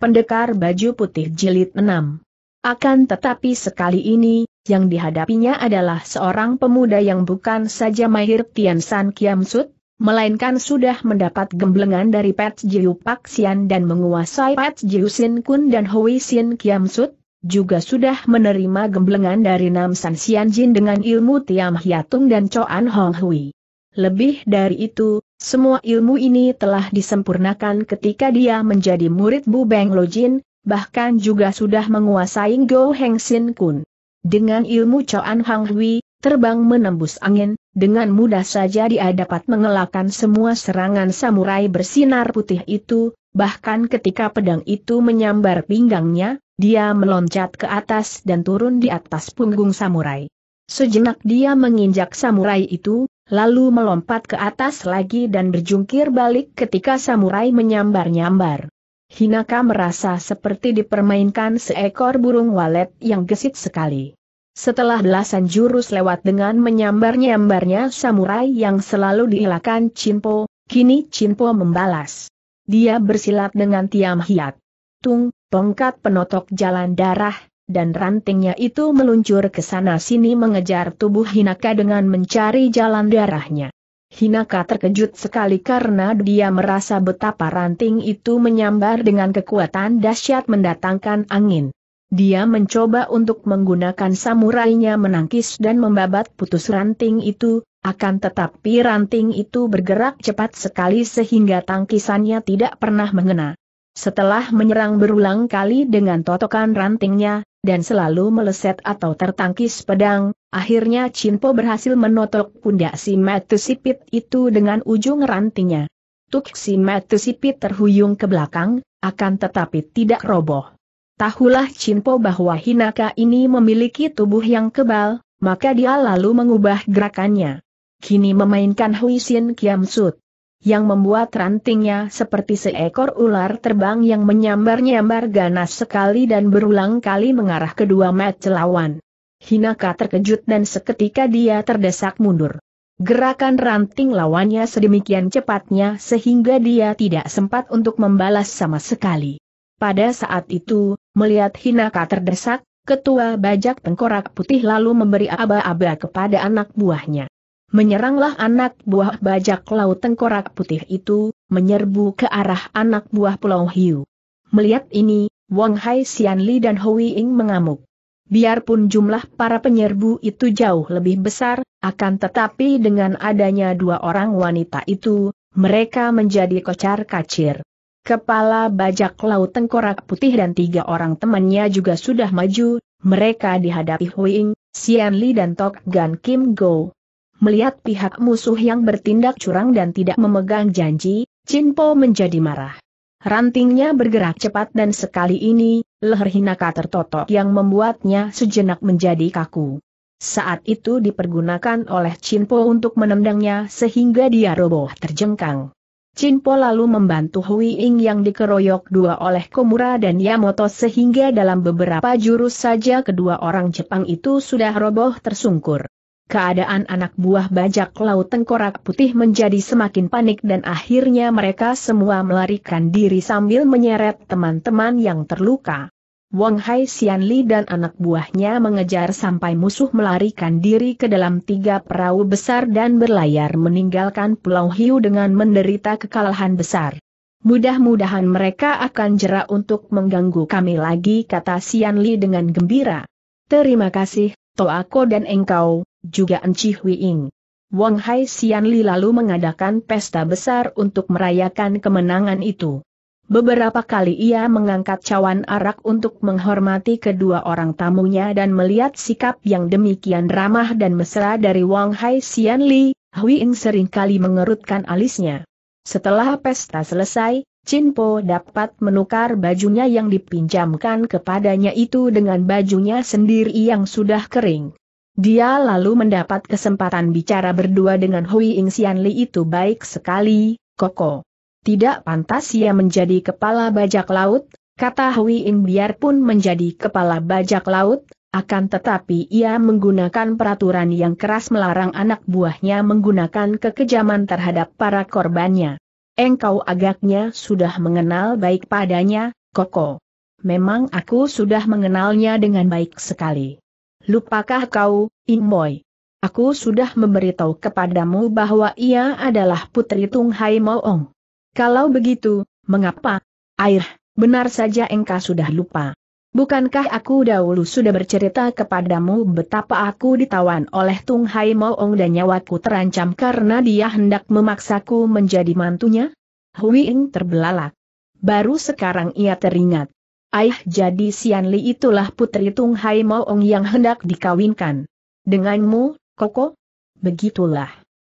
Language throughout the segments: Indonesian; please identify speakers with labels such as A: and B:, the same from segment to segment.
A: Pendekar Baju Putih Jilid 6 akan tetapi sekali ini, yang dihadapinya adalah seorang pemuda yang bukan saja mahir Tian San Kiam Sut, melainkan sudah mendapat gemblengan dari Pat Jiu Pak Sian dan menguasai Pat Jiu Sin Kun dan Hui Sin Kiam Sut, juga sudah menerima gemblengan dari Nam San Sian Jin dengan ilmu Tiam Hiatung dan Choan Hong Hui. Lebih dari itu, semua ilmu ini telah disempurnakan ketika dia menjadi murid Bu Beng Lojin, bahkan juga sudah menguasai Go Heng Sin Kun. Dengan ilmu Choan Hang Hui, terbang menembus angin, dengan mudah saja dia dapat mengelakkan semua serangan samurai bersinar putih itu, bahkan ketika pedang itu menyambar pinggangnya, dia meloncat ke atas dan turun di atas punggung samurai. Sejenak dia menginjak samurai itu, lalu melompat ke atas lagi dan berjungkir balik ketika samurai menyambar-nyambar. Hinaka merasa seperti dipermainkan seekor burung walet yang gesit sekali. Setelah belasan jurus lewat dengan menyambar-nyambarnya samurai yang selalu diilakan Cimpo, kini Cimpo membalas. Dia bersilat dengan tiam hiat. Tung, tongkat penotok jalan darah, dan rantingnya itu meluncur ke sana-sini mengejar tubuh Hinaka dengan mencari jalan darahnya. Hinaka terkejut sekali karena dia merasa betapa ranting itu menyambar dengan kekuatan dahsyat mendatangkan angin. Dia mencoba untuk menggunakan samurainya menangkis dan membabat putus ranting itu, akan tetapi ranting itu bergerak cepat sekali sehingga tangkisannya tidak pernah mengena. Setelah menyerang berulang kali dengan totokan rantingnya, dan selalu meleset atau tertangkis pedang, akhirnya Chinpo berhasil menotok pundak si sipit itu dengan ujung rantingnya. Tuk si sipit terhuyung ke belakang, akan tetapi tidak roboh. Tahulah Chinpo bahwa Hinaka ini memiliki tubuh yang kebal, maka dia lalu mengubah gerakannya. Kini memainkan Huisin Kiamsut yang membuat rantingnya seperti seekor ular terbang yang menyambar-nyambar ganas sekali dan berulang kali mengarah kedua mata lawan. Hinaka terkejut dan seketika dia terdesak mundur. Gerakan ranting lawannya sedemikian cepatnya sehingga dia tidak sempat untuk membalas sama sekali. Pada saat itu, melihat Hinaka terdesak, ketua bajak tengkorak putih lalu memberi aba-aba kepada anak buahnya. Menyeranglah anak buah bajak laut tengkorak putih itu, menyerbu ke arah anak buah Pulau Hiu. Melihat ini, Wang Hai Xian Li dan Hui Ying mengamuk. Biarpun jumlah para penyerbu itu jauh lebih besar, akan tetapi dengan adanya dua orang wanita itu, mereka menjadi kocar kacir. Kepala bajak laut tengkorak putih dan tiga orang temannya juga sudah maju, mereka dihadapi Hui Ying, Xian Li dan Tok Gan Kim Go. Melihat pihak musuh yang bertindak curang dan tidak memegang janji, Chin Po menjadi marah. Rantingnya bergerak cepat dan sekali ini, leher Hinaka tertotok yang membuatnya sejenak menjadi kaku. Saat itu dipergunakan oleh Chin Po untuk menendangnya sehingga dia roboh terjengkang. Chin Po lalu membantu Hui Ying yang dikeroyok dua oleh Komura dan Yamoto sehingga dalam beberapa jurus saja kedua orang Jepang itu sudah roboh tersungkur keadaan anak buah bajak laut tengkorak putih menjadi semakin panik dan akhirnya mereka semua melarikan diri sambil menyeret teman-teman yang terluka. Wang Hai Li dan anak buahnya mengejar sampai musuh melarikan diri ke dalam tiga perahu besar dan berlayar meninggalkan Pulau Hiu dengan menderita kekalahan besar. Mudah-mudahan mereka akan jera untuk mengganggu kami lagi kata Li dengan gembira. Terima kasih, Toako dan engkau, juga Enci Huiing. Wang Hai Xianli lalu mengadakan pesta besar untuk merayakan kemenangan itu. Beberapa kali ia mengangkat cawan arak untuk menghormati kedua orang tamunya dan melihat sikap yang demikian ramah dan mesra dari Wang Hai Xianli, Huiing seringkali mengerutkan alisnya. Setelah pesta selesai, Chin Po dapat menukar bajunya yang dipinjamkan kepadanya itu dengan bajunya sendiri yang sudah kering. Dia lalu mendapat kesempatan bicara berdua dengan Hui Ing Sian Li itu baik sekali, Koko. Tidak pantas ia menjadi kepala bajak laut, kata Hui Ing biarpun menjadi kepala bajak laut, akan tetapi ia menggunakan peraturan yang keras melarang anak buahnya menggunakan kekejaman terhadap para korbannya. Engkau agaknya sudah mengenal baik padanya, Koko. Memang aku sudah mengenalnya dengan baik sekali. Lupakah kau, Inmoy? Aku sudah memberitahu kepadamu bahwa ia adalah putri Tung Hai Moong. Kalau begitu, mengapa? Air, benar saja engkau sudah lupa. Bukankah aku dahulu sudah bercerita kepadamu betapa aku ditawan oleh Tung Hai Moong dan nyawaku terancam karena dia hendak memaksaku menjadi mantunya? Hui Ing terbelalak. Baru sekarang ia teringat. Aih jadi Sian Li itulah putri Tung Hai yang hendak dikawinkan. Denganmu, Koko? Begitulah.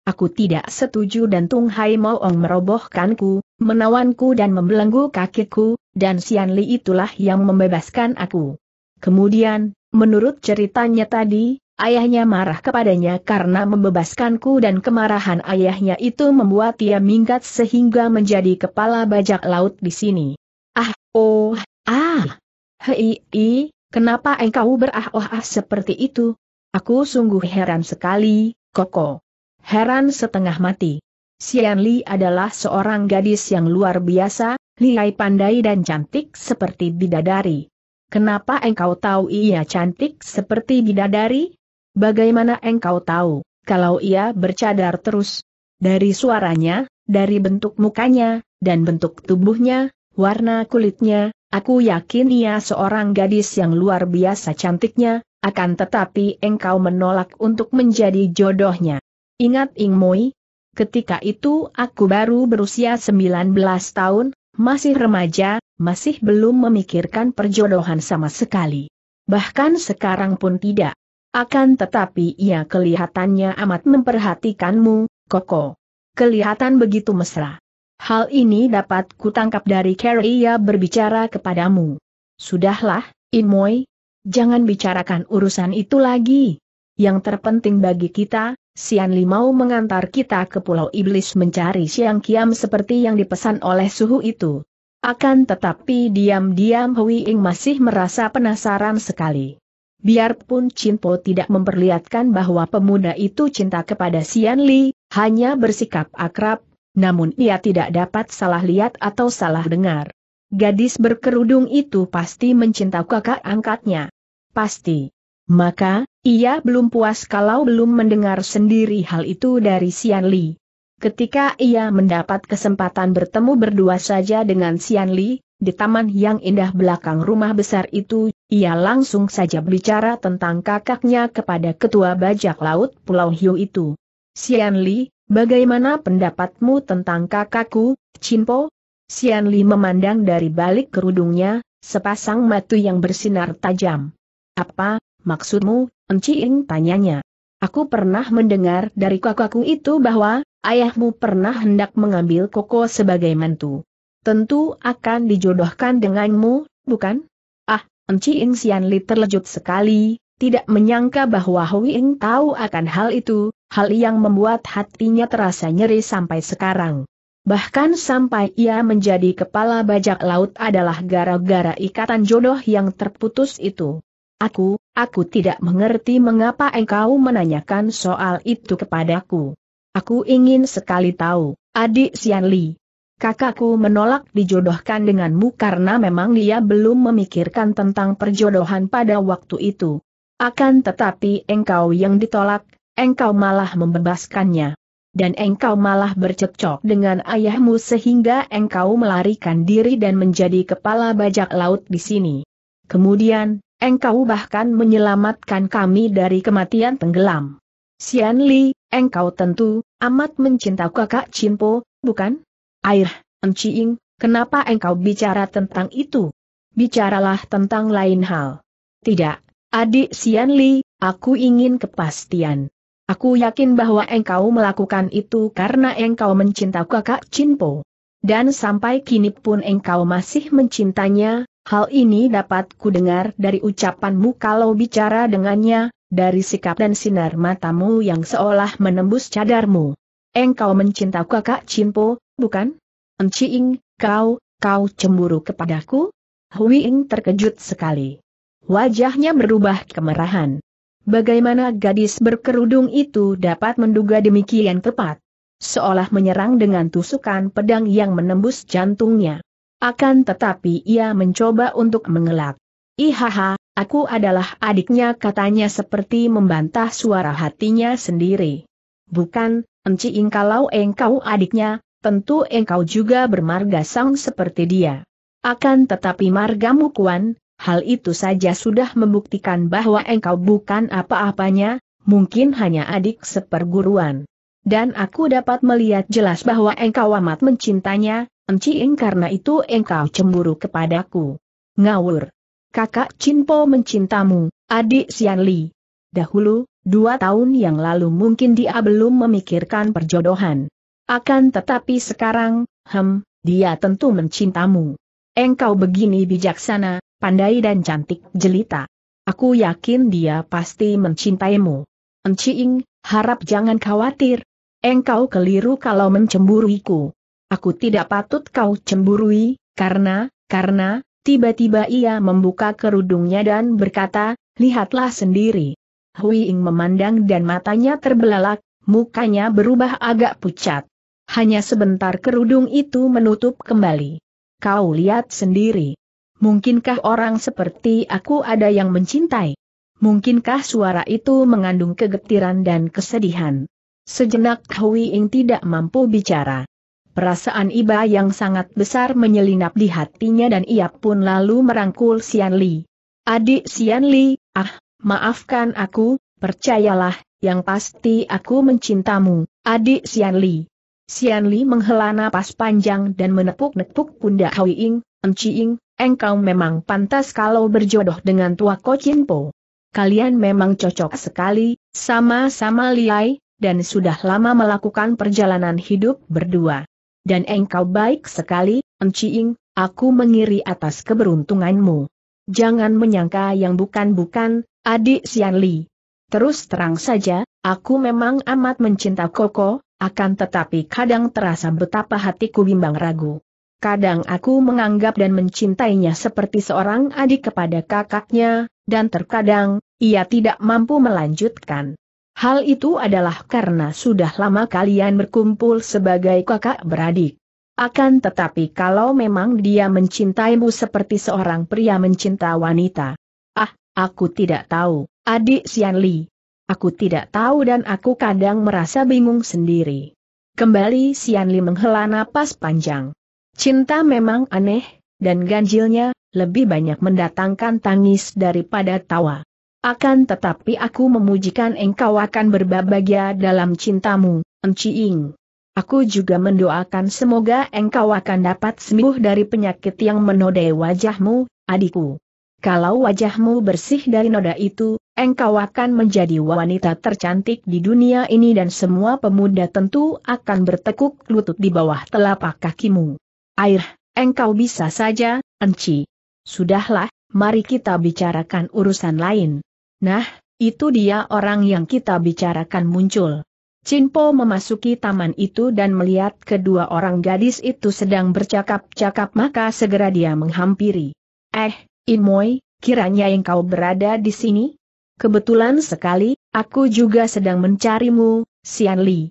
A: Aku tidak setuju dan Tung Hai merobohkanku, menawanku dan membelenggu kakiku, dan Sian Li itulah yang membebaskan aku. Kemudian, menurut ceritanya tadi, ayahnya marah kepadanya karena membebaskanku dan kemarahan ayahnya itu membuat ia minggat sehingga menjadi kepala bajak laut di sini. Ah, oh, Ah! Hei, i, kenapa engkau berah ah ah seperti itu? Aku sungguh heran sekali, Koko. Heran setengah mati. Sian Li adalah seorang gadis yang luar biasa, liai pandai dan cantik seperti bidadari. Kenapa engkau tahu ia cantik seperti bidadari? Bagaimana engkau tahu, kalau ia bercadar terus? Dari suaranya, dari bentuk mukanya, dan bentuk tubuhnya, warna kulitnya, aku yakin ia seorang gadis yang luar biasa cantiknya, akan tetapi engkau menolak untuk menjadi jodohnya. Ingat Ing Moi, ketika itu aku baru berusia 19 tahun, masih remaja, masih belum memikirkan perjodohan sama sekali. Bahkan sekarang pun tidak. Akan tetapi ia kelihatannya amat memperhatikanmu, Koko. Kelihatan begitu mesra. Hal ini dapat kutangkap dari Carrie ia berbicara kepadamu. Sudahlah, Inmoy. Jangan bicarakan urusan itu lagi. Yang terpenting bagi kita, Sian Li mau mengantar kita ke Pulau Iblis mencari Siang Kiam seperti yang dipesan oleh suhu itu. Akan tetapi diam-diam Hui Ing masih merasa penasaran sekali. Biarpun Po tidak memperlihatkan bahwa pemuda itu cinta kepada Sian Li, hanya bersikap akrab, namun ia tidak dapat salah lihat atau salah dengar. Gadis berkerudung itu pasti mencinta kakak angkatnya. Pasti. Maka, ia belum puas kalau belum mendengar sendiri hal itu dari Sian Li. Ketika ia mendapat kesempatan bertemu berdua saja dengan Sian Li, di taman yang indah belakang rumah besar itu, ia langsung saja berbicara tentang kakaknya kepada ketua bajak laut Pulau Hiu itu. Sian Li, Bagaimana pendapatmu tentang kakakku, Cinpo? Xian Li memandang dari balik kerudungnya, sepasang mata yang bersinar tajam. Apa, maksudmu, Ing tanyanya. Aku pernah mendengar dari kakakku itu bahwa, ayahmu pernah hendak mengambil koko sebagai mantu. Tentu akan dijodohkan denganmu, bukan? Ah, Ing Xian Li terlejut sekali, tidak menyangka bahwa Huing tahu akan hal itu, hal yang membuat hatinya terasa nyeri sampai sekarang. Bahkan sampai ia menjadi kepala bajak laut adalah gara-gara ikatan jodoh yang terputus itu. Aku, aku tidak mengerti mengapa engkau menanyakan soal itu kepadaku. Aku ingin sekali tahu, adik Sian Li. Kakakku menolak dijodohkan denganmu karena memang dia belum memikirkan tentang perjodohan pada waktu itu. Akan tetapi engkau yang ditolak, engkau malah membebaskannya. Dan engkau malah bercekcok dengan ayahmu sehingga engkau melarikan diri dan menjadi kepala bajak laut di sini. Kemudian, engkau bahkan menyelamatkan kami dari kematian tenggelam. Sian Li, engkau tentu, amat mencinta kakak Cimpo, bukan? Air, Enciing, kenapa engkau bicara tentang itu? Bicaralah tentang lain hal. Tidak, Adik Sian Li, aku ingin kepastian. Aku yakin bahwa engkau melakukan itu karena engkau mencinta kakak Cinpo. Dan sampai kini pun engkau masih mencintanya, hal ini dapat kudengar dari ucapanmu kalau bicara dengannya, dari sikap dan sinar matamu yang seolah menembus cadarmu. Engkau mencinta kakak Cinpo, bukan? Ing, kau, kau cemburu kepadaku? Hui Ing terkejut sekali. Wajahnya berubah kemerahan. Bagaimana gadis berkerudung itu dapat menduga demikian tepat? Seolah menyerang dengan tusukan pedang yang menembus jantungnya. Akan tetapi ia mencoba untuk mengelak. Ihaha, aku adalah adiknya katanya seperti membantah suara hatinya sendiri. Bukan, enciing kalau engkau adiknya, tentu engkau juga bermarga sang seperti dia. Akan tetapi margamu kuan, Hal itu saja sudah membuktikan bahwa engkau bukan apa-apanya, mungkin hanya adik seperguruan. Dan aku dapat melihat jelas bahwa engkau amat mencintanya, Enciing karena itu engkau cemburu kepadaku. Ngawur. Kakak Cinpo mencintamu, adik Sianli. Dahulu, dua tahun yang lalu mungkin dia belum memikirkan perjodohan. Akan tetapi sekarang, hem, dia tentu mencintamu. Engkau begini bijaksana, pandai dan cantik jelita. Aku yakin dia pasti mencintaimu. Enciing, harap jangan khawatir. Engkau keliru kalau mencemburuiku. Aku tidak patut kau cemburui, karena, karena, tiba-tiba ia membuka kerudungnya dan berkata, lihatlah sendiri. Huiing memandang dan matanya terbelalak, mukanya berubah agak pucat. Hanya sebentar kerudung itu menutup kembali. Kau lihat sendiri. Mungkinkah orang seperti aku ada yang mencintai? Mungkinkah suara itu mengandung kegetiran dan kesedihan? Sejenak Hui Ing tidak mampu bicara. Perasaan iba yang sangat besar menyelinap di hatinya dan ia pun lalu merangkul Sian Li. Adik Sian Li, ah, maafkan aku, percayalah, yang pasti aku mencintamu, adik Sian Li. Sian Li menghela napas panjang dan menepuk-nepuk pundak Hui Ing, Enciing, engkau memang pantas kalau berjodoh dengan tua Kocinpo. Kalian memang cocok sekali, sama-sama liai, dan sudah lama melakukan perjalanan hidup berdua. Dan engkau baik sekali, Enciing, aku mengiri atas keberuntunganmu. Jangan menyangka yang bukan-bukan, adik Sianli. Terus terang saja, aku memang amat mencinta Koko, akan tetapi kadang terasa betapa hatiku bimbang ragu. Kadang aku menganggap dan mencintainya seperti seorang adik kepada kakaknya, dan terkadang, ia tidak mampu melanjutkan. Hal itu adalah karena sudah lama kalian berkumpul sebagai kakak beradik. Akan tetapi kalau memang dia mencintaimu seperti seorang pria mencinta wanita. Ah, aku tidak tahu, adik Sian Li. Aku tidak tahu dan aku kadang merasa bingung sendiri. Kembali Sian Li menghela napas panjang. Cinta memang aneh, dan ganjilnya, lebih banyak mendatangkan tangis daripada tawa. Akan tetapi aku memujikan engkau akan berbahagia dalam cintamu, Enci Ing. Aku juga mendoakan semoga engkau akan dapat sembuh dari penyakit yang menodai wajahmu, adikku. Kalau wajahmu bersih dari noda itu, engkau akan menjadi wanita tercantik di dunia ini dan semua pemuda tentu akan bertekuk lutut di bawah telapak kakimu. Air, engkau bisa saja, enci. Sudahlah, mari kita bicarakan urusan lain. Nah, itu dia orang yang kita bicarakan muncul. Cinpo memasuki taman itu dan melihat kedua orang gadis itu sedang bercakap-cakap maka segera dia menghampiri. Eh, Inmoy, kiranya engkau berada di sini? Kebetulan sekali, aku juga sedang mencarimu, Sian Li.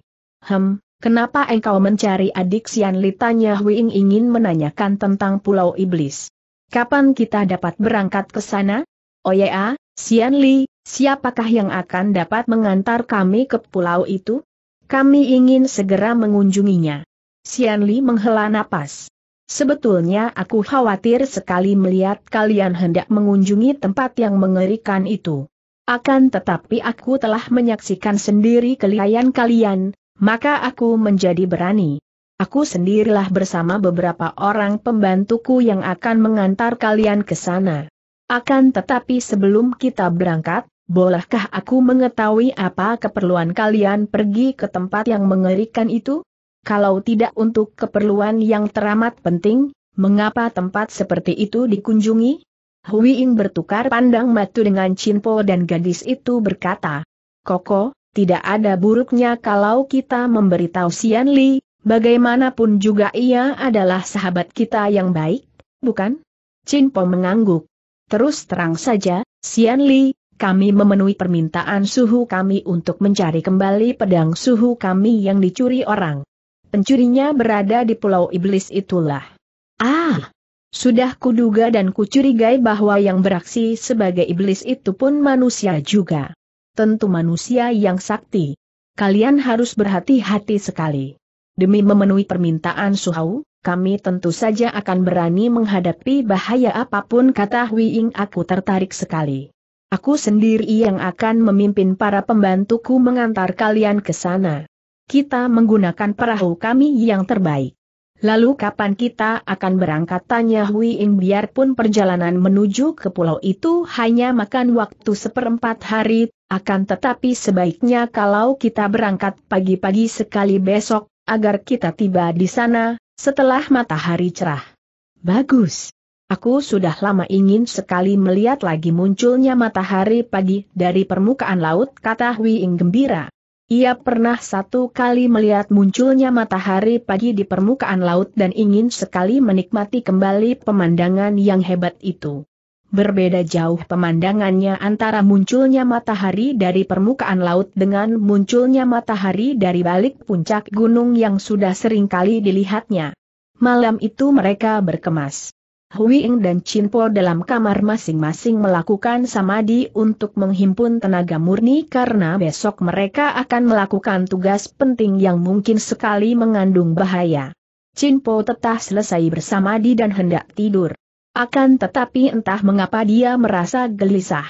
A: Hem, Kenapa engkau mencari adik Sian Li? Tanya Huing ingin menanyakan tentang Pulau Iblis. Kapan kita dapat berangkat ke sana? Oh ya, Sian Li, siapakah yang akan dapat mengantar kami ke pulau itu? Kami ingin segera mengunjunginya. Sian Li menghela napas. Sebetulnya aku khawatir sekali melihat kalian hendak mengunjungi tempat yang mengerikan itu. Akan tetapi aku telah menyaksikan sendiri kelihayan kalian, maka aku menjadi berani. Aku sendirilah bersama beberapa orang pembantuku yang akan mengantar kalian ke sana. Akan tetapi sebelum kita berangkat, bolehkah aku mengetahui apa keperluan kalian pergi ke tempat yang mengerikan itu? Kalau tidak untuk keperluan yang teramat penting, mengapa tempat seperti itu dikunjungi? Hui Ying bertukar pandang matu dengan Chinpo dan gadis itu berkata, Koko, tidak ada buruknya kalau kita memberitahu Sian Li, bagaimanapun juga ia adalah sahabat kita yang baik, bukan? Chin Po mengangguk. Terus terang saja, Sian Li, kami memenuhi permintaan suhu kami untuk mencari kembali pedang suhu kami yang dicuri orang. Pencurinya berada di Pulau Iblis itulah. Ah! Sudah kuduga dan kucurigai bahwa yang beraksi sebagai iblis itu pun manusia juga tentu manusia yang sakti. Kalian harus berhati-hati sekali. Demi memenuhi permintaan Suhau, kami tentu saja akan berani menghadapi bahaya apapun kata Huiing aku tertarik sekali. Aku sendiri yang akan memimpin para pembantuku mengantar kalian ke sana. Kita menggunakan perahu kami yang terbaik. Lalu kapan kita akan berangkat tanya Hui Ing biarpun perjalanan menuju ke pulau itu hanya makan waktu seperempat hari, akan tetapi sebaiknya kalau kita berangkat pagi-pagi sekali besok, agar kita tiba di sana, setelah matahari cerah. Bagus. Aku sudah lama ingin sekali melihat lagi munculnya matahari pagi dari permukaan laut, kata Ing gembira. Ia pernah satu kali melihat munculnya matahari pagi di permukaan laut dan ingin sekali menikmati kembali pemandangan yang hebat itu berbeda jauh pemandangannya antara munculnya matahari dari permukaan laut dengan munculnya matahari dari balik puncak gunung yang sudah sering kali dilihatnya. Malam itu mereka berkemas. Huiing dan Chinpo dalam kamar masing-masing melakukan samadi untuk menghimpun tenaga murni karena besok mereka akan melakukan tugas penting yang mungkin sekali mengandung bahaya. Chinpo tetap selesai bersamadi dan hendak tidur. Akan tetapi entah mengapa dia merasa gelisah.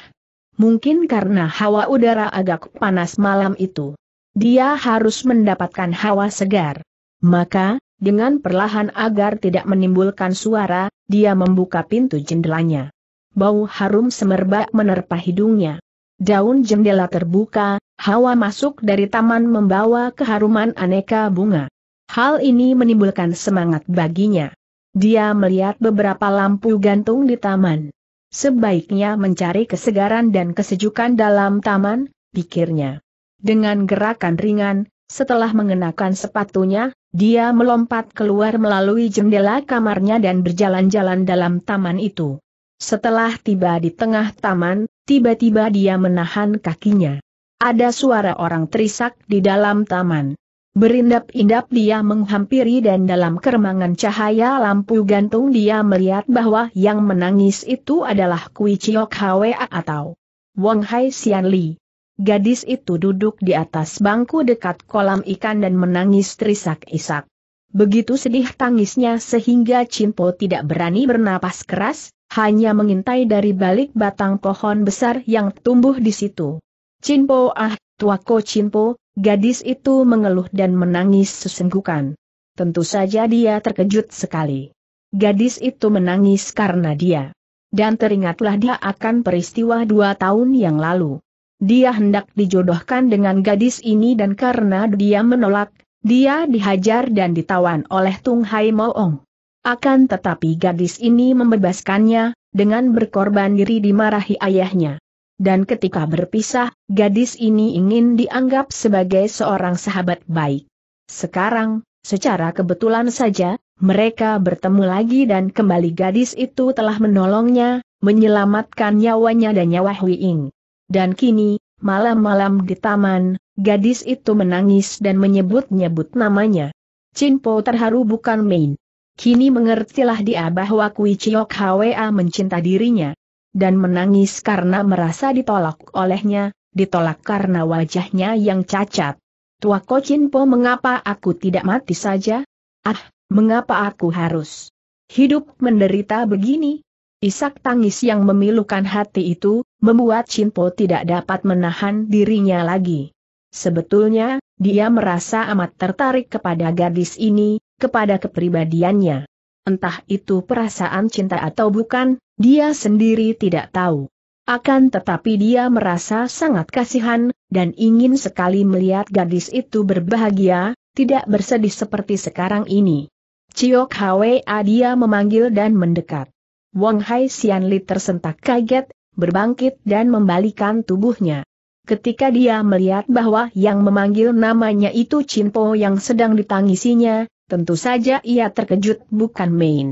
A: Mungkin karena hawa udara agak panas malam itu. Dia harus mendapatkan hawa segar. Maka, dengan perlahan agar tidak menimbulkan suara, dia membuka pintu jendelanya. Bau harum semerbak menerpa hidungnya. Daun jendela terbuka, hawa masuk dari taman membawa keharuman aneka bunga. Hal ini menimbulkan semangat baginya. Dia melihat beberapa lampu gantung di taman. Sebaiknya mencari kesegaran dan kesejukan dalam taman, pikirnya. Dengan gerakan ringan, setelah mengenakan sepatunya, dia melompat keluar melalui jendela kamarnya dan berjalan-jalan dalam taman itu. Setelah tiba di tengah taman, tiba-tiba dia menahan kakinya. Ada suara orang terisak di dalam taman. Berindap-indap dia menghampiri dan dalam keremangan cahaya lampu gantung dia melihat bahwa yang menangis itu adalah Kui Chiok Hwa atau Wong Hai Xianli. Li. Gadis itu duduk di atas bangku dekat kolam ikan dan menangis terisak-isak. Begitu sedih tangisnya sehingga Chinpo tidak berani bernapas keras, hanya mengintai dari balik batang pohon besar yang tumbuh di situ. Chinpo ah, tuako Chinpo. Gadis itu mengeluh dan menangis sesenggukan. Tentu saja dia terkejut sekali. Gadis itu menangis karena dia. Dan teringatlah dia akan peristiwa dua tahun yang lalu. Dia hendak dijodohkan dengan gadis ini dan karena dia menolak, dia dihajar dan ditawan oleh Tung Hai Moong. Akan tetapi gadis ini membebaskannya, dengan berkorban diri dimarahi ayahnya dan ketika berpisah, gadis ini ingin dianggap sebagai seorang sahabat baik. Sekarang, secara kebetulan saja, mereka bertemu lagi dan kembali gadis itu telah menolongnya, menyelamatkan nyawanya dan nyawa Hui Ying. Dan kini, malam-malam di taman, gadis itu menangis dan menyebut-nyebut namanya. Chin Po terharu bukan main. Kini mengertilah dia bahwa Kui Chiok Hwa mencinta dirinya dan menangis karena merasa ditolak olehnya, ditolak karena wajahnya yang cacat. Tua Kocinpo mengapa aku tidak mati saja? Ah, mengapa aku harus hidup menderita begini? Isak tangis yang memilukan hati itu, membuat Cinpo tidak dapat menahan dirinya lagi. Sebetulnya, dia merasa amat tertarik kepada gadis ini, kepada kepribadiannya. Entah itu perasaan cinta atau bukan, dia sendiri tidak tahu. Akan tetapi dia merasa sangat kasihan, dan ingin sekali melihat gadis itu berbahagia, tidak bersedih seperti sekarang ini. Ciok Hwa dia memanggil dan mendekat. Wang Hai Xianli tersentak kaget, berbangkit dan membalikan tubuhnya. Ketika dia melihat bahwa yang memanggil namanya itu Po yang sedang ditangisinya, Tentu saja ia terkejut bukan main.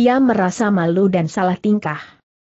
A: Ia merasa malu dan salah tingkah.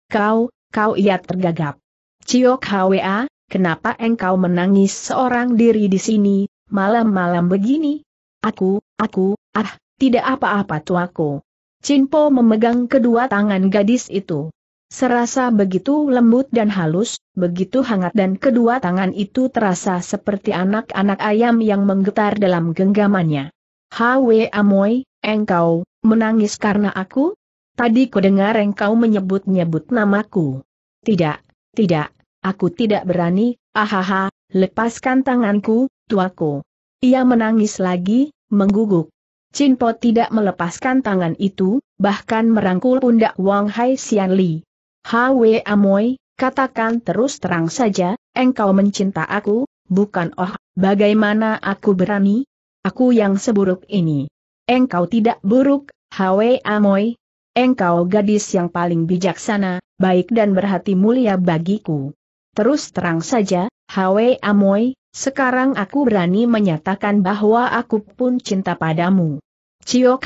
A: Kau, kau ia tergagap. Ciok Hwa, kenapa engkau menangis seorang diri di sini, malam-malam begini? Aku, aku, ah, tidak apa-apa tuaku. Cinpo memegang kedua tangan gadis itu. Serasa begitu lembut dan halus, begitu hangat dan kedua tangan itu terasa seperti anak-anak ayam yang menggetar dalam genggamannya. Hwe Amoy, engkau, menangis karena aku? Tadi kudengar engkau menyebut-nyebut namaku. Tidak, tidak, aku tidak berani, ahaha, lepaskan tanganku, tuaku. Ia menangis lagi, mengguguk. Cinpo tidak melepaskan tangan itu, bahkan merangkul pundak Wang Hai Xian Li. Hwe Amoy, katakan terus terang saja, engkau mencinta aku, bukan oh, bagaimana aku berani? Aku yang seburuk ini. Engkau tidak buruk, Hwe Amoy. Engkau gadis yang paling bijaksana, baik dan berhati mulia bagiku. Terus terang saja, Hwe Amoy, sekarang aku berani menyatakan bahwa aku pun cinta padamu. Ciok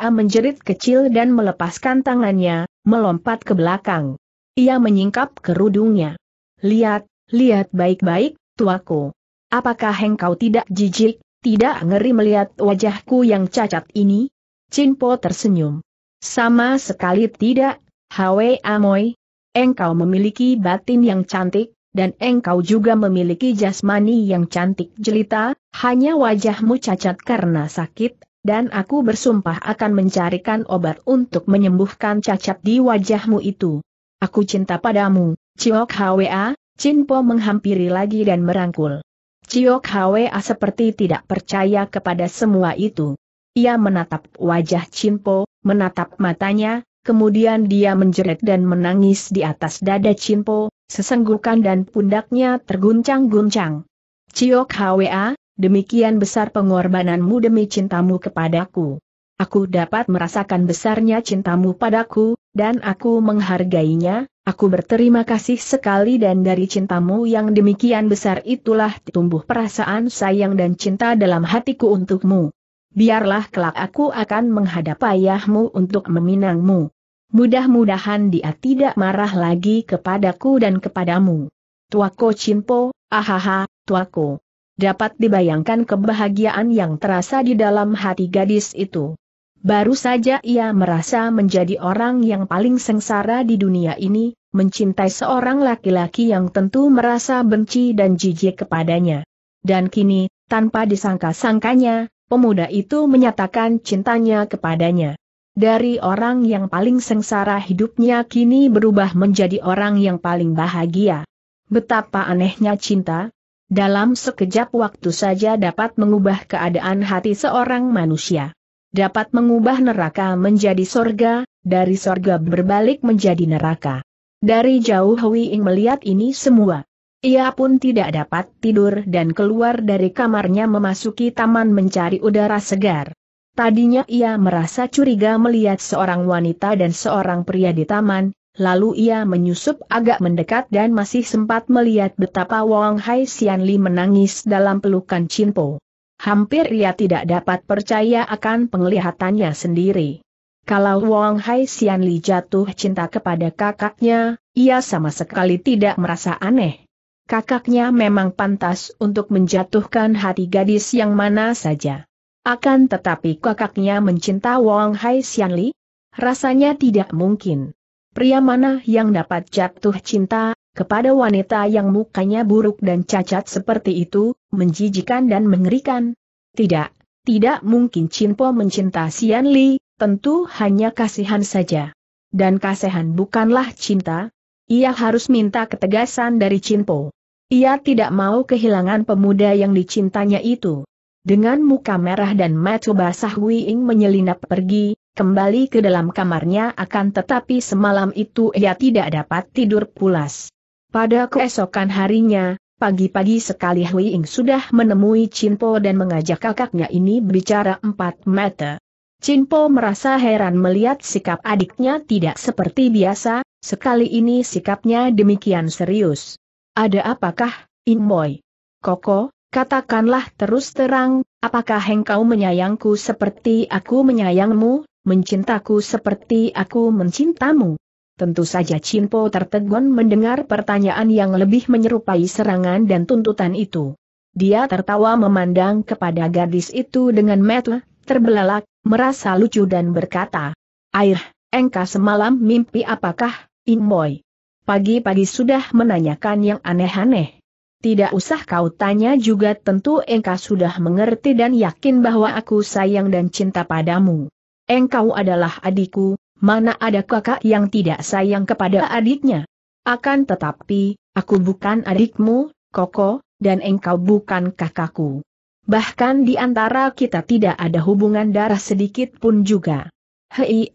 A: A menjerit kecil dan melepaskan tangannya, melompat ke belakang. Ia menyingkap kerudungnya. Lihat, lihat baik-baik, tuaku. Apakah engkau tidak jijik? Tidak ngeri melihat wajahku yang cacat ini? Cinpo tersenyum. Sama sekali tidak, Hwe Amoy. Engkau memiliki batin yang cantik, dan engkau juga memiliki jasmani yang cantik jelita, hanya wajahmu cacat karena sakit, dan aku bersumpah akan mencarikan obat untuk menyembuhkan cacat di wajahmu itu. Aku cinta padamu, Ciok Hwa, Cinpo menghampiri lagi dan merangkul. Cio Hwa seperti tidak percaya kepada semua itu. Ia menatap wajah Cimpo, menatap matanya, kemudian dia menjerit dan menangis di atas dada Cimpo, sesenggukan dan pundaknya terguncang-guncang. Cio Hwa, demikian besar pengorbananmu demi cintamu kepadaku. Aku dapat merasakan besarnya cintamu padaku, dan aku menghargainya, aku berterima kasih sekali dan dari cintamu yang demikian besar itulah tumbuh perasaan sayang dan cinta dalam hatiku untukmu. Biarlah kelak aku akan menghadap ayahmu untuk meminangmu. Mudah-mudahan dia tidak marah lagi kepadaku dan kepadamu. Tuako Cimpo, ahaha, tuako. Dapat dibayangkan kebahagiaan yang terasa di dalam hati gadis itu. Baru saja ia merasa menjadi orang yang paling sengsara di dunia ini, mencintai seorang laki-laki yang tentu merasa benci dan jijik kepadanya. Dan kini, tanpa disangka-sangkanya, pemuda itu menyatakan cintanya kepadanya. Dari orang yang paling sengsara hidupnya kini berubah menjadi orang yang paling bahagia. Betapa anehnya cinta, dalam sekejap waktu saja dapat mengubah keadaan hati seorang manusia dapat mengubah neraka menjadi sorga, dari sorga berbalik menjadi neraka. Dari jauh Hui Ing melihat ini semua. Ia pun tidak dapat tidur dan keluar dari kamarnya memasuki taman mencari udara segar. Tadinya ia merasa curiga melihat seorang wanita dan seorang pria di taman, lalu ia menyusup agak mendekat dan masih sempat melihat betapa Wong Hai Xianli menangis dalam pelukan Po. Hampir ia tidak dapat percaya akan penglihatannya sendiri. Kalau Wang Hai Xian Li jatuh cinta kepada kakaknya, ia sama sekali tidak merasa aneh. Kakaknya memang pantas untuk menjatuhkan hati gadis yang mana saja. Akan tetapi kakaknya mencinta Wang Hai Xian Li? Rasanya tidak mungkin. Pria mana yang dapat jatuh cinta kepada wanita yang mukanya buruk dan cacat seperti itu, menjijikan dan mengerikan. Tidak, tidak mungkin Cinpo mencinta Sian Li, tentu hanya kasihan saja. Dan kasihan bukanlah cinta. Ia harus minta ketegasan dari Cinpo. Ia tidak mau kehilangan pemuda yang dicintanya itu. Dengan muka merah dan mata basah Wing menyelinap pergi, kembali ke dalam kamarnya akan tetapi semalam itu ia tidak dapat tidur pulas. Pada keesokan harinya, pagi-pagi sekali Hui Ing sudah menemui Chinpo dan mengajak kakaknya ini berbicara empat mata. Chinpo merasa heran melihat sikap adiknya tidak seperti biasa, sekali ini sikapnya demikian serius. Ada apakah, Inboy? Koko, katakanlah terus terang, apakah engkau menyayangku seperti aku menyayangmu, mencintaku seperti aku mencintamu? Tentu saja Po tertegun mendengar pertanyaan yang lebih menyerupai serangan dan tuntutan itu. Dia tertawa memandang kepada gadis itu dengan mata terbelalak, merasa lucu dan berkata, Air, engkau semalam mimpi apakah, Inboy? Pagi-pagi sudah menanyakan yang aneh-aneh. Tidak usah kau tanya juga tentu engkau sudah mengerti dan yakin bahwa aku sayang dan cinta padamu. Engkau adalah adikku, mana ada kakak yang tidak sayang kepada adiknya? Akan tetapi, aku bukan adikmu, Koko, dan engkau bukan kakakku. Bahkan di antara kita tidak ada hubungan darah sedikit pun juga. Hei,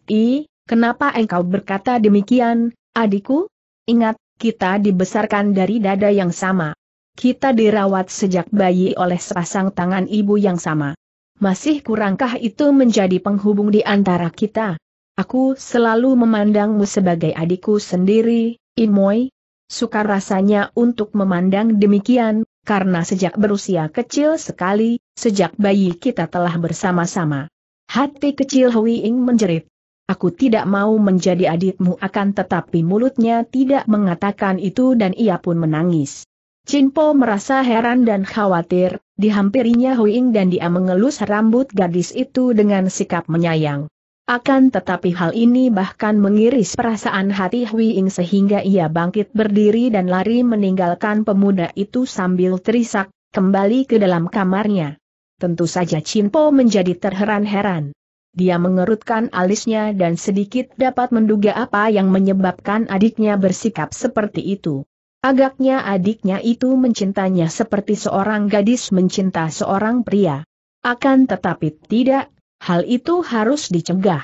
A: kenapa engkau berkata demikian, adikku? Ingat, kita dibesarkan dari dada yang sama. Kita dirawat sejak bayi oleh sepasang tangan ibu yang sama. Masih kurangkah itu menjadi penghubung di antara kita? Aku selalu memandangmu sebagai adikku sendiri, Imoy. Sukar rasanya untuk memandang demikian, karena sejak berusia kecil sekali, sejak bayi kita telah bersama-sama. Hati kecil Hui Ing menjerit. Aku tidak mau menjadi adikmu akan tetapi mulutnya tidak mengatakan itu dan ia pun menangis. Po merasa heran dan khawatir, dihampirinya Hui Ing dan dia mengelus rambut gadis itu dengan sikap menyayang. Akan tetapi hal ini bahkan mengiris perasaan hati Hui Ing sehingga ia bangkit berdiri dan lari meninggalkan pemuda itu sambil terisak, kembali ke dalam kamarnya. Tentu saja Po menjadi terheran-heran. Dia mengerutkan alisnya dan sedikit dapat menduga apa yang menyebabkan adiknya bersikap seperti itu. Agaknya adiknya itu mencintanya seperti seorang gadis mencinta seorang pria. Akan tetapi tidak Hal itu harus dicegah.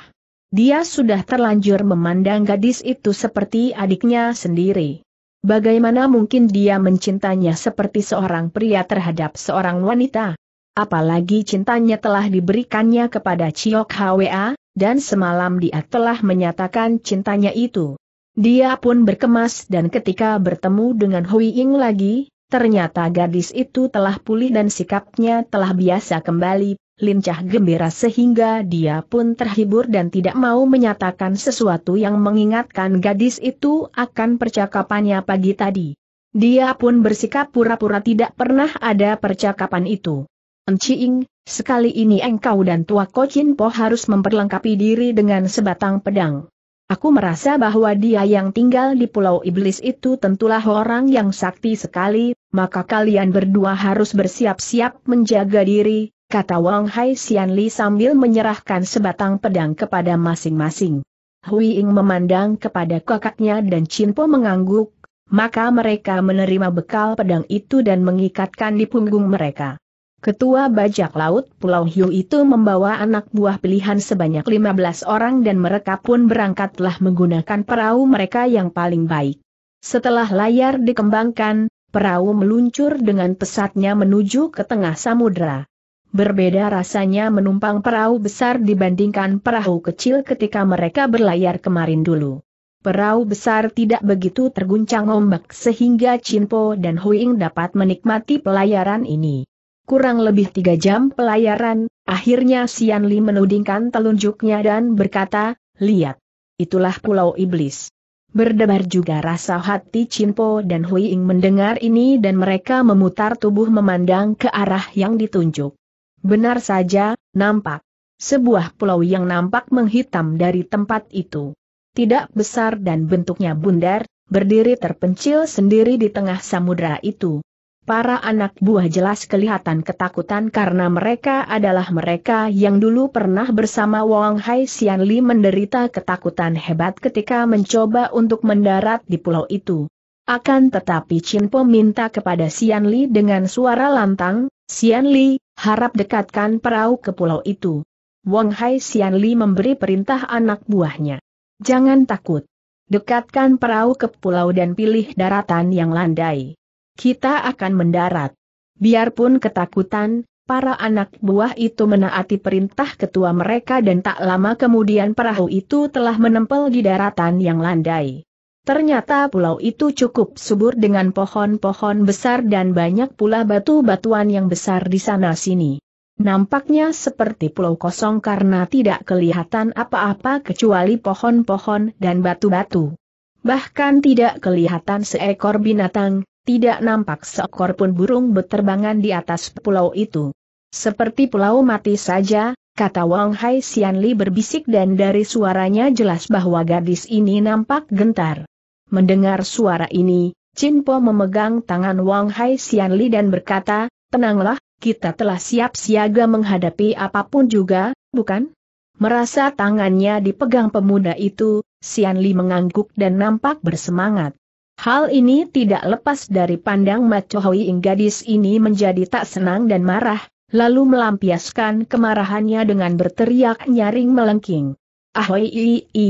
A: Dia sudah terlanjur memandang gadis itu seperti adiknya sendiri. Bagaimana mungkin dia mencintanya seperti seorang pria terhadap seorang wanita? Apalagi cintanya telah diberikannya kepada Ciok Hwa, dan semalam dia telah menyatakan cintanya itu. Dia pun berkemas dan ketika bertemu dengan Hui Ying lagi, ternyata gadis itu telah pulih dan sikapnya telah biasa kembali, lincah gembira sehingga dia pun terhibur dan tidak mau menyatakan sesuatu yang mengingatkan gadis itu akan percakapannya pagi tadi. Dia pun bersikap pura-pura tidak pernah ada percakapan itu. Enciing, sekali ini engkau dan tua Kocin Po harus memperlengkapi diri dengan sebatang pedang. Aku merasa bahwa dia yang tinggal di Pulau Iblis itu tentulah orang yang sakti sekali, maka kalian berdua harus bersiap-siap menjaga diri, kata Wang Hai Xian Li sambil menyerahkan sebatang pedang kepada masing-masing. Hui Ying memandang kepada kakaknya dan Chin Po mengangguk, maka mereka menerima bekal pedang itu dan mengikatkan di punggung mereka. Ketua bajak laut Pulau Hiu itu membawa anak buah pilihan sebanyak 15 orang dan mereka pun berangkatlah menggunakan perahu mereka yang paling baik. Setelah layar dikembangkan, perahu meluncur dengan pesatnya menuju ke tengah samudera. Berbeda rasanya menumpang perahu besar dibandingkan perahu kecil ketika mereka berlayar kemarin dulu. Perahu besar tidak begitu terguncang ombak sehingga Chinpo dan Huing dapat menikmati pelayaran ini. Kurang lebih tiga jam pelayaran, akhirnya Sian Li menudingkan telunjuknya dan berkata, lihat, itulah pulau iblis. Berdebar juga rasa hati Chinpo dan Huiing mendengar ini dan mereka memutar tubuh memandang ke arah yang ditunjuk. Benar saja, nampak. Sebuah pulau yang nampak menghitam dari tempat itu. Tidak besar dan bentuknya bundar, berdiri terpencil sendiri di tengah samudera itu. Para anak buah jelas kelihatan ketakutan karena mereka adalah mereka yang dulu pernah bersama Wang Hai Xianli menderita ketakutan hebat ketika mencoba untuk mendarat di pulau itu. Akan tetapi Chin Po minta kepada Sian Li dengan suara lantang, Sian Li, harap dekatkan perahu ke pulau itu. Wong Hai Sian Li memberi perintah anak buahnya. Jangan takut. Dekatkan perahu ke pulau dan pilih daratan yang landai. Kita akan mendarat. Biarpun ketakutan, para anak buah itu menaati perintah ketua mereka dan tak lama kemudian perahu itu telah menempel di daratan yang landai. Ternyata pulau itu cukup subur dengan pohon-pohon besar dan banyak pula batu-batuan yang besar di sana-sini. Nampaknya seperti pulau kosong karena tidak kelihatan apa-apa kecuali pohon-pohon dan batu-batu. Bahkan tidak kelihatan seekor binatang, tidak nampak seekor pun burung berterbangan di atas pulau itu. Seperti pulau mati saja, kata Wang Hai Xianli berbisik dan dari suaranya jelas bahwa gadis ini nampak gentar. Mendengar suara ini, Chin Po memegang tangan Wang Hai Xianli dan berkata, tenanglah, kita telah siap siaga menghadapi apapun juga, bukan? Merasa tangannya dipegang pemuda itu, Xianli mengangguk dan nampak bersemangat. Hal ini tidak lepas dari pandang Ing gadis ini menjadi tak senang dan marah, lalu melampiaskan kemarahannya dengan berteriak nyaring melengking. Ahoy i, i.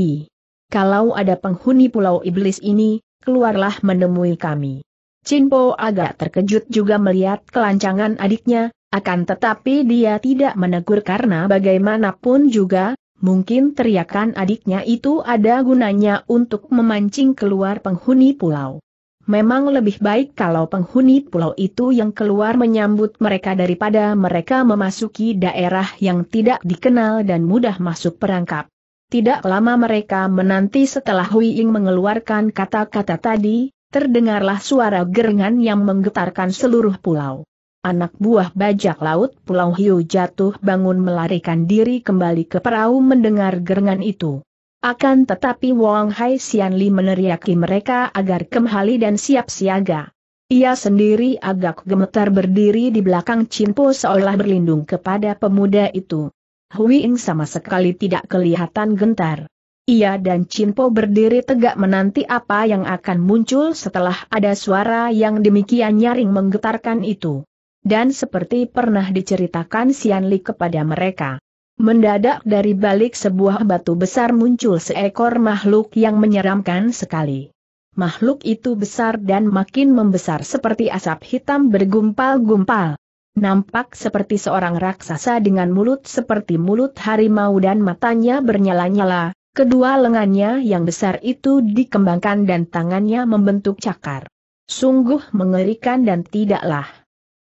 A: Kalau ada penghuni pulau iblis ini, keluarlah menemui kami. Cinpo agak terkejut juga melihat kelancangan adiknya, akan tetapi dia tidak menegur karena bagaimanapun juga, mungkin teriakan adiknya itu ada gunanya untuk memancing keluar penghuni pulau. Memang lebih baik kalau penghuni pulau itu yang keluar menyambut mereka daripada mereka memasuki daerah yang tidak dikenal dan mudah masuk perangkap. Tidak lama mereka menanti setelah Hui Ying mengeluarkan kata-kata tadi, terdengarlah suara gerengan yang menggetarkan seluruh pulau. Anak buah bajak laut Pulau Hiu jatuh bangun melarikan diri kembali ke perahu mendengar gerengan itu. Akan tetapi Wong Hai Sian Li meneriaki mereka agar kembali dan siap siaga. Ia sendiri agak gemetar berdiri di belakang Po seolah berlindung kepada pemuda itu. Hui Ing sama sekali tidak kelihatan gentar. Ia dan Po berdiri tegak menanti apa yang akan muncul setelah ada suara yang demikian nyaring menggetarkan itu. Dan seperti pernah diceritakan Sian Li kepada mereka, Mendadak dari balik sebuah batu besar muncul seekor makhluk yang menyeramkan sekali. Makhluk itu besar dan makin membesar seperti asap hitam bergumpal-gumpal. Nampak seperti seorang raksasa dengan mulut seperti mulut harimau dan matanya bernyala-nyala, kedua lengannya yang besar itu dikembangkan dan tangannya membentuk cakar. Sungguh mengerikan dan tidaklah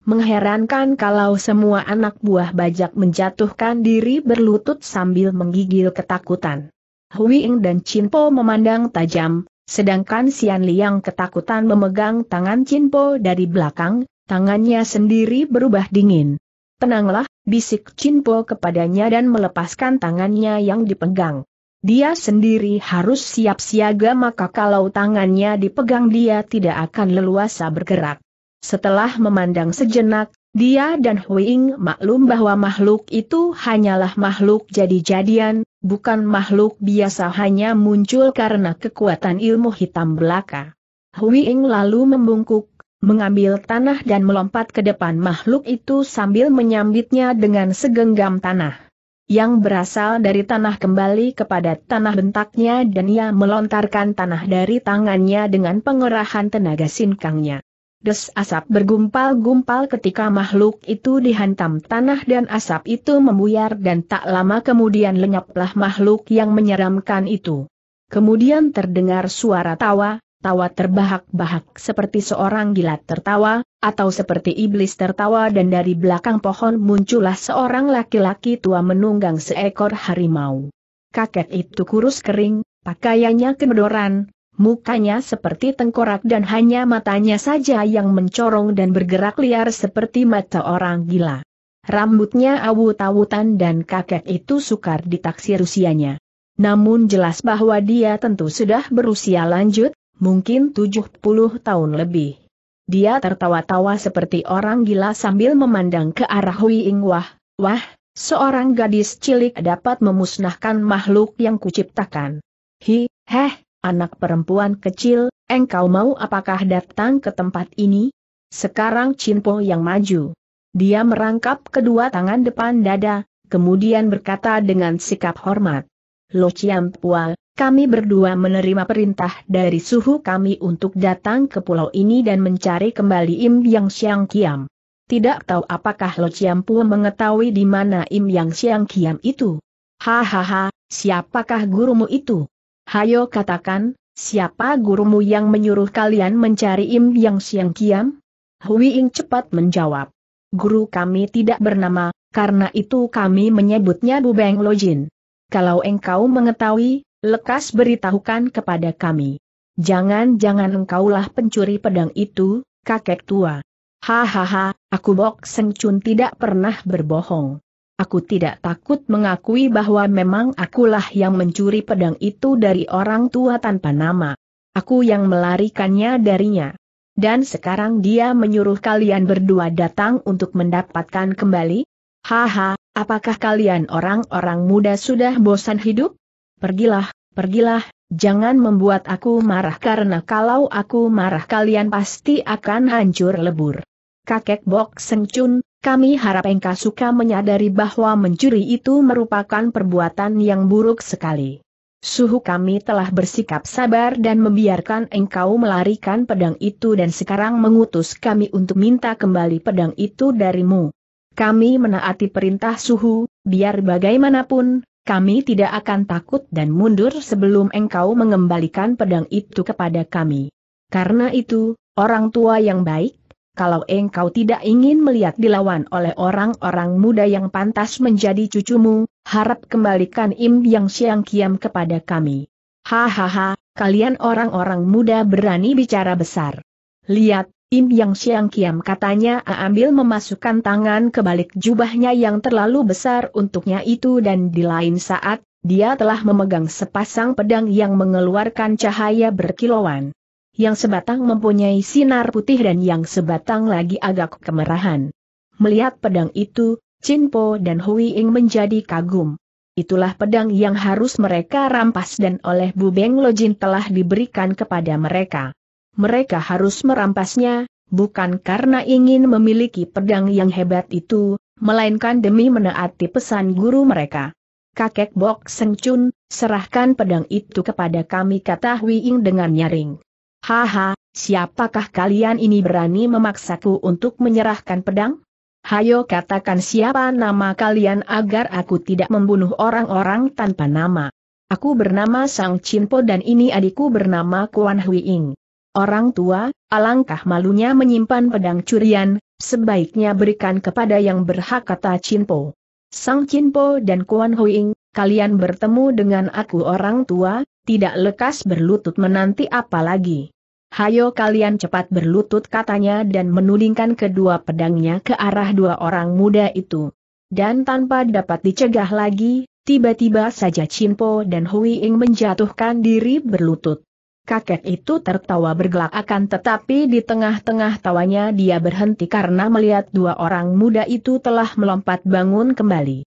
A: Mengherankan kalau semua anak buah bajak menjatuhkan diri berlutut sambil menggigil ketakutan. Huiing dan Po memandang tajam, sedangkan Xian Liang ketakutan memegang tangan Po dari belakang, tangannya sendiri berubah dingin. Tenanglah, bisik Po kepadanya dan melepaskan tangannya yang dipegang. Dia sendiri harus siap siaga maka kalau tangannya dipegang dia tidak akan leluasa bergerak. Setelah memandang sejenak, dia dan Huing maklum bahwa makhluk itu hanyalah makhluk jadi-jadian, bukan makhluk biasa hanya muncul karena kekuatan ilmu hitam belaka. Huing lalu membungkuk, mengambil tanah dan melompat ke depan makhluk itu sambil menyambitnya dengan segenggam tanah. Yang berasal dari tanah kembali kepada tanah bentaknya dan ia melontarkan tanah dari tangannya dengan pengerahan tenaga sinkangnya. Des asap bergumpal-gumpal ketika makhluk itu dihantam tanah dan asap itu membuyar dan tak lama kemudian lenyaplah makhluk yang menyeramkan itu. Kemudian terdengar suara tawa, tawa terbahak-bahak seperti seorang gila tertawa, atau seperti iblis tertawa dan dari belakang pohon muncullah seorang laki-laki tua menunggang seekor harimau. Kakek itu kurus kering, pakaiannya kendoran, Mukanya seperti tengkorak dan hanya matanya saja yang mencorong dan bergerak liar seperti mata orang gila. Rambutnya awut-awutan dan kakek itu sukar ditaksir usianya. Namun jelas bahwa dia tentu sudah berusia lanjut, mungkin 70 tahun lebih. Dia tertawa-tawa seperti orang gila sambil memandang ke arah Hui Ing Wah, Wah, Seorang gadis cilik dapat memusnahkan makhluk yang kuciptakan. Hi, heh, Anak perempuan kecil, engkau mau apakah datang ke tempat ini? Sekarang Cinpo yang maju. Dia merangkap kedua tangan depan dada, kemudian berkata dengan sikap hormat. Lo Ciampua, kami berdua menerima perintah dari suhu kami untuk datang ke pulau ini dan mencari kembali Im Yang Siang Kiam. Tidak tahu apakah Lo Ciampu mengetahui di mana Im Yang Siang Kiam itu. Hahaha, siapakah gurumu itu? Hayo katakan, siapa gurumu yang menyuruh kalian mencari Im Yang Siang Kiam? Hui Ing cepat menjawab. Guru kami tidak bernama, karena itu kami menyebutnya Bu Lo Lojin. Kalau engkau mengetahui, lekas beritahukan kepada kami. Jangan-jangan engkaulah pencuri pedang itu, kakek tua. Hahaha, aku Bok Seng Chun tidak pernah berbohong. Aku tidak takut mengakui bahwa memang akulah yang mencuri pedang itu dari orang tua tanpa nama. Aku yang melarikannya darinya. Dan sekarang dia menyuruh kalian berdua datang untuk mendapatkan kembali? Haha, apakah kalian orang-orang muda sudah bosan hidup? Pergilah, pergilah, jangan membuat aku marah karena kalau aku marah kalian pasti akan hancur lebur. Kakek Bok Seng Chun, kami harap engkau suka menyadari bahwa mencuri itu merupakan perbuatan yang buruk sekali. Suhu kami telah bersikap sabar dan membiarkan engkau melarikan pedang itu dan sekarang mengutus kami untuk minta kembali pedang itu darimu. Kami menaati perintah suhu, biar bagaimanapun, kami tidak akan takut dan mundur sebelum engkau mengembalikan pedang itu kepada kami. Karena itu, orang tua yang baik, kalau engkau tidak ingin melihat dilawan oleh orang-orang muda yang pantas menjadi cucumu, harap kembalikan Im Yang Siang Kiam kepada kami. Hahaha, kalian orang-orang muda berani bicara besar. Lihat, Im Yang Siang Kiam katanya ambil memasukkan tangan ke balik jubahnya yang terlalu besar untuknya itu dan di lain saat, dia telah memegang sepasang pedang yang mengeluarkan cahaya berkilauan yang sebatang mempunyai sinar putih dan yang sebatang lagi agak kemerahan. Melihat pedang itu, Chin Po dan Hui Ing menjadi kagum. Itulah pedang yang harus mereka rampas dan oleh Bu Beng Lo Jin telah diberikan kepada mereka. Mereka harus merampasnya, bukan karena ingin memiliki pedang yang hebat itu, melainkan demi menaati pesan guru mereka. Kakek Bok Seng Chun, serahkan pedang itu kepada kami kata Hui Ing dengan nyaring. Haha, siapakah kalian ini berani memaksaku untuk menyerahkan pedang? Hayo katakan siapa nama kalian agar aku tidak membunuh orang-orang tanpa nama. Aku bernama Sang Chinpo dan ini adikku bernama Kuan Huiing. Orang tua, alangkah malunya menyimpan pedang curian, sebaiknya berikan kepada yang berhak kata Chinpo. Sang Chinpo dan Kuan Huiing, kalian bertemu dengan aku orang tua, tidak lekas berlutut menanti apa lagi. Hayo kalian cepat berlutut katanya dan menudingkan kedua pedangnya ke arah dua orang muda itu. Dan tanpa dapat dicegah lagi, tiba-tiba saja Chinpo dan Hui Ing menjatuhkan diri berlutut. Kakek itu tertawa bergelak akan tetapi di tengah-tengah tawanya dia berhenti karena melihat dua orang muda itu telah melompat bangun kembali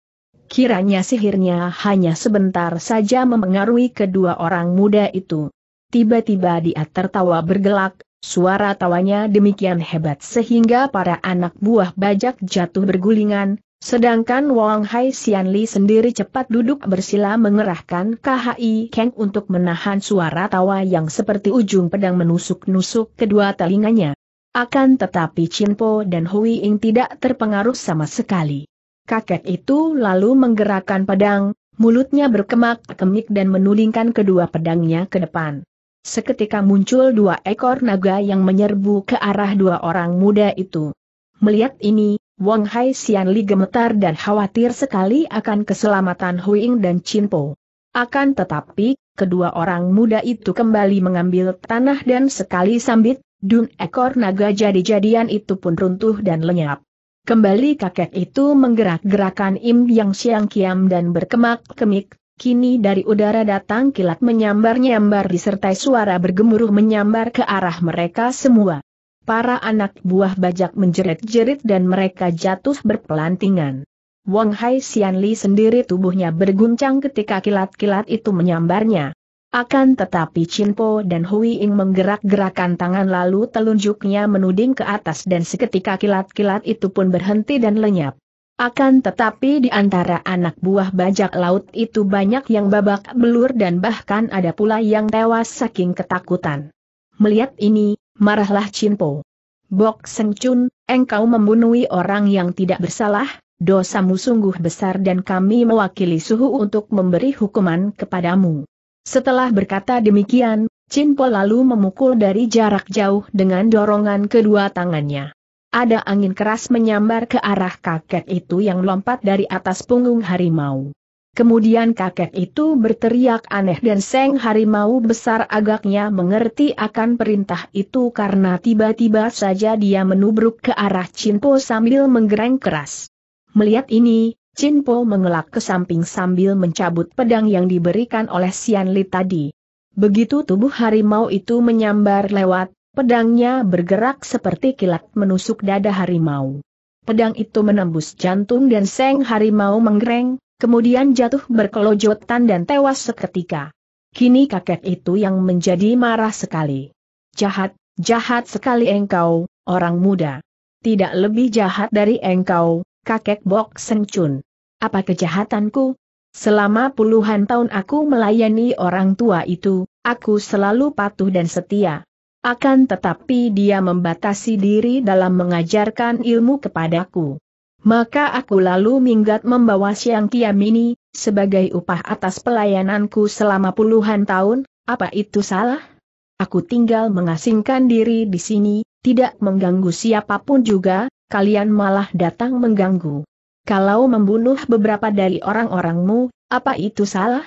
A: kiranya sihirnya hanya sebentar saja memengaruhi kedua orang muda itu. Tiba-tiba dia tertawa bergelak, suara tawanya demikian hebat sehingga para anak buah bajak jatuh bergulingan, sedangkan Wang Hai Xianli sendiri cepat duduk bersila mengerahkan KHI Kang untuk menahan suara tawa yang seperti ujung pedang menusuk-nusuk kedua telinganya. Akan tetapi Po dan Hui Ying tidak terpengaruh sama sekali. Kakek itu lalu menggerakkan pedang, mulutnya berkemak-kemik dan menulingkan kedua pedangnya ke depan. Seketika muncul dua ekor naga yang menyerbu ke arah dua orang muda itu. Melihat ini, Wang Hai Li gemetar dan khawatir sekali akan keselamatan Ying dan Po. Akan tetapi, kedua orang muda itu kembali mengambil tanah dan sekali sambit, dun ekor naga jadi-jadian itu pun runtuh dan lenyap. Kembali kakek itu menggerak-gerakan Im Yang Siang Kiam dan berkemak-kemik, kini dari udara datang kilat menyambar-nyambar disertai suara bergemuruh menyambar ke arah mereka semua. Para anak buah bajak menjerit-jerit dan mereka jatuh berpelantingan. Wang Hai Xianli sendiri tubuhnya berguncang ketika kilat-kilat itu menyambarnya. Akan tetapi Po dan Hui Ing menggerak-gerakan tangan lalu telunjuknya menuding ke atas dan seketika kilat-kilat itu pun berhenti dan lenyap. Akan tetapi di antara anak buah bajak laut itu banyak yang babak belur dan bahkan ada pula yang tewas saking ketakutan. Melihat ini, marahlah Po. Bok Seng Chun, engkau membunuhi orang yang tidak bersalah, dosamu sungguh besar dan kami mewakili suhu untuk memberi hukuman kepadamu. Setelah berkata demikian, Chin lalu memukul dari jarak jauh dengan dorongan kedua tangannya. Ada angin keras menyambar ke arah kakek itu yang lompat dari atas punggung harimau. Kemudian kakek itu berteriak aneh dan seng harimau besar agaknya mengerti akan perintah itu karena tiba-tiba saja dia menubruk ke arah Cinpo sambil menggereng keras. Melihat ini, Chin mengelak ke samping sambil mencabut pedang yang diberikan oleh Sian Li tadi. Begitu tubuh harimau itu menyambar lewat, pedangnya bergerak seperti kilat menusuk dada harimau. Pedang itu menembus jantung dan seng harimau menggereng, kemudian jatuh berkelojotan dan tewas seketika. Kini kakek itu yang menjadi marah sekali. Jahat, jahat sekali engkau, orang muda. Tidak lebih jahat dari engkau, kakek Bok Sencun. Apa kejahatanku? Selama puluhan tahun aku melayani orang tua itu, aku selalu patuh dan setia. Akan tetapi dia membatasi diri dalam mengajarkan ilmu kepadaku. Maka aku lalu minggat membawa Siang Kiam ini, sebagai upah atas pelayananku selama puluhan tahun, apa itu salah? Aku tinggal mengasingkan diri di sini, tidak mengganggu siapapun juga, kalian malah datang mengganggu. Kalau membunuh beberapa dari orang-orangmu, apa itu salah?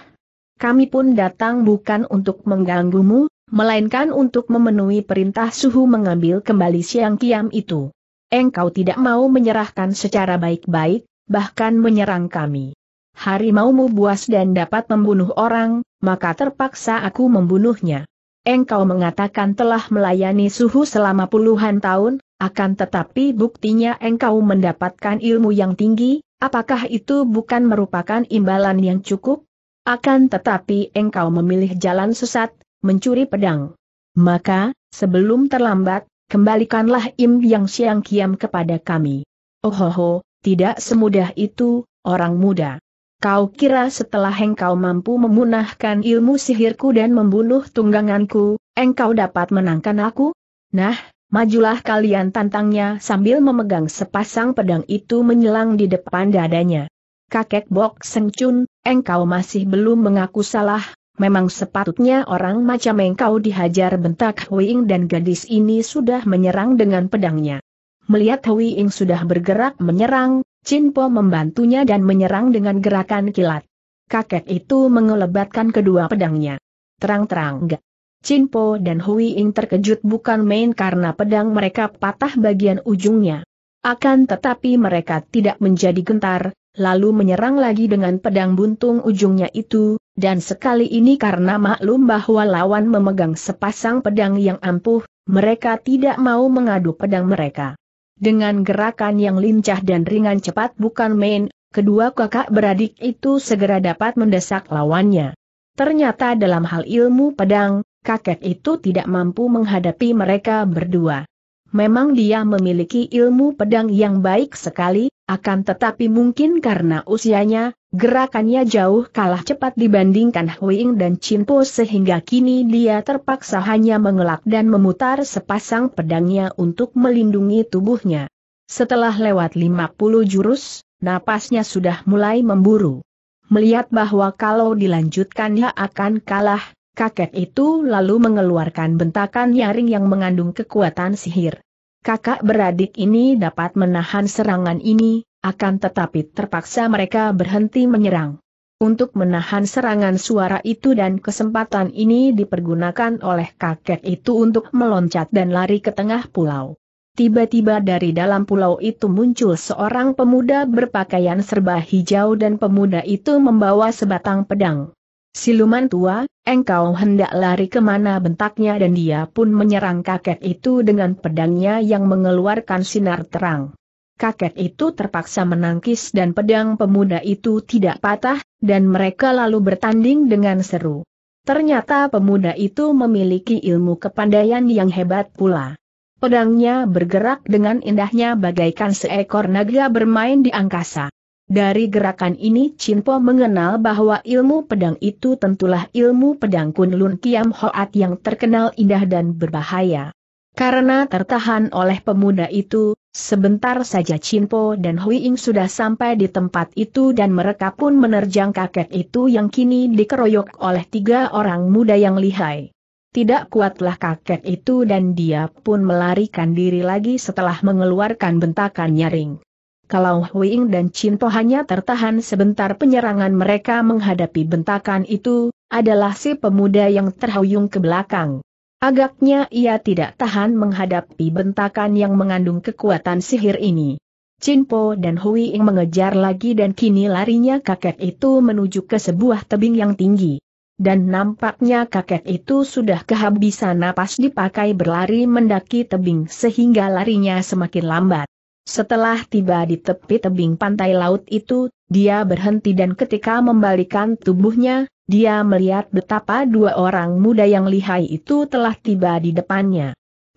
A: Kami pun datang bukan untuk mengganggumu, melainkan untuk memenuhi perintah suhu mengambil kembali siang kiam itu. Engkau tidak mau menyerahkan secara baik-baik, bahkan menyerang kami. Hari maumu buas dan dapat membunuh orang, maka terpaksa aku membunuhnya. Engkau mengatakan telah melayani suhu selama puluhan tahun, akan tetapi buktinya engkau mendapatkan ilmu yang tinggi, apakah itu bukan merupakan imbalan yang cukup? Akan tetapi engkau memilih jalan sesat, mencuri pedang. Maka, sebelum terlambat, kembalikanlah Im Yang Siang Kiam kepada kami. Ohoho, tidak semudah itu, orang muda. Kau kira setelah engkau mampu memunahkan ilmu sihirku dan membunuh tungganganku, engkau dapat menangkan aku? Nah, Majulah kalian tantangnya sambil memegang sepasang pedang itu menyelang di depan dadanya. Kakek Bok sengcun, engkau masih belum mengaku salah, memang sepatutnya orang macam engkau dihajar bentak Huiing dan gadis ini sudah menyerang dengan pedangnya. Melihat Huiing sudah bergerak menyerang, Chin Po membantunya dan menyerang dengan gerakan kilat. Kakek itu mengelebatkan kedua pedangnya. Terang-terang gak. Chin Po dan Hui Ing terkejut bukan main karena pedang mereka patah bagian ujungnya. Akan tetapi mereka tidak menjadi gentar, lalu menyerang lagi dengan pedang buntung ujungnya itu, dan sekali ini karena maklum bahwa lawan memegang sepasang pedang yang ampuh, mereka tidak mau mengadu pedang mereka. Dengan gerakan yang lincah dan ringan cepat bukan main, kedua kakak beradik itu segera dapat mendesak lawannya. Ternyata dalam hal ilmu pedang, kakek itu tidak mampu menghadapi mereka berdua. Memang dia memiliki ilmu pedang yang baik sekali, akan tetapi mungkin karena usianya, gerakannya jauh kalah cepat dibandingkan Huing dan Chinpo sehingga kini dia terpaksa hanya mengelak dan memutar sepasang pedangnya untuk melindungi tubuhnya. Setelah lewat 50 jurus, napasnya sudah mulai memburu. Melihat bahwa kalau dilanjutkannya akan kalah, Kakek itu lalu mengeluarkan bentakan nyaring yang mengandung kekuatan sihir. Kakak beradik ini dapat menahan serangan ini, akan tetapi terpaksa mereka berhenti menyerang. Untuk menahan serangan suara itu dan kesempatan ini dipergunakan oleh kakek itu untuk meloncat dan lari ke tengah pulau. Tiba-tiba dari dalam pulau itu muncul seorang pemuda berpakaian serba hijau dan pemuda itu membawa sebatang pedang. Siluman tua, engkau hendak lari kemana bentaknya dan dia pun menyerang kakek itu dengan pedangnya yang mengeluarkan sinar terang. Kakek itu terpaksa menangkis dan pedang pemuda itu tidak patah, dan mereka lalu bertanding dengan seru. Ternyata pemuda itu memiliki ilmu kepandaian yang hebat pula. Pedangnya bergerak dengan indahnya bagaikan seekor naga bermain di angkasa. Dari gerakan ini Cinpo mengenal bahwa ilmu pedang itu tentulah ilmu pedang Kunlun Kiam Hoat yang terkenal indah dan berbahaya. Karena tertahan oleh pemuda itu, sebentar saja Cinpo dan Hui Ying sudah sampai di tempat itu dan mereka pun menerjang kakek itu yang kini dikeroyok oleh tiga orang muda yang lihai. Tidak kuatlah kakek itu dan dia pun melarikan diri lagi setelah mengeluarkan bentakan nyaring. Kalau Huiing dan Cinto hanya tertahan sebentar penyerangan mereka menghadapi bentakan itu, adalah si pemuda yang terhuyung ke belakang. Agaknya ia tidak tahan menghadapi bentakan yang mengandung kekuatan sihir ini. Cinpo dan Hui Ing mengejar lagi dan kini larinya kakek itu menuju ke sebuah tebing yang tinggi. Dan nampaknya kakek itu sudah kehabisan napas dipakai berlari mendaki tebing sehingga larinya semakin lambat. Setelah tiba di tepi tebing pantai laut itu, dia berhenti dan ketika membalikan tubuhnya, dia melihat betapa dua orang muda yang lihai itu telah tiba di depannya.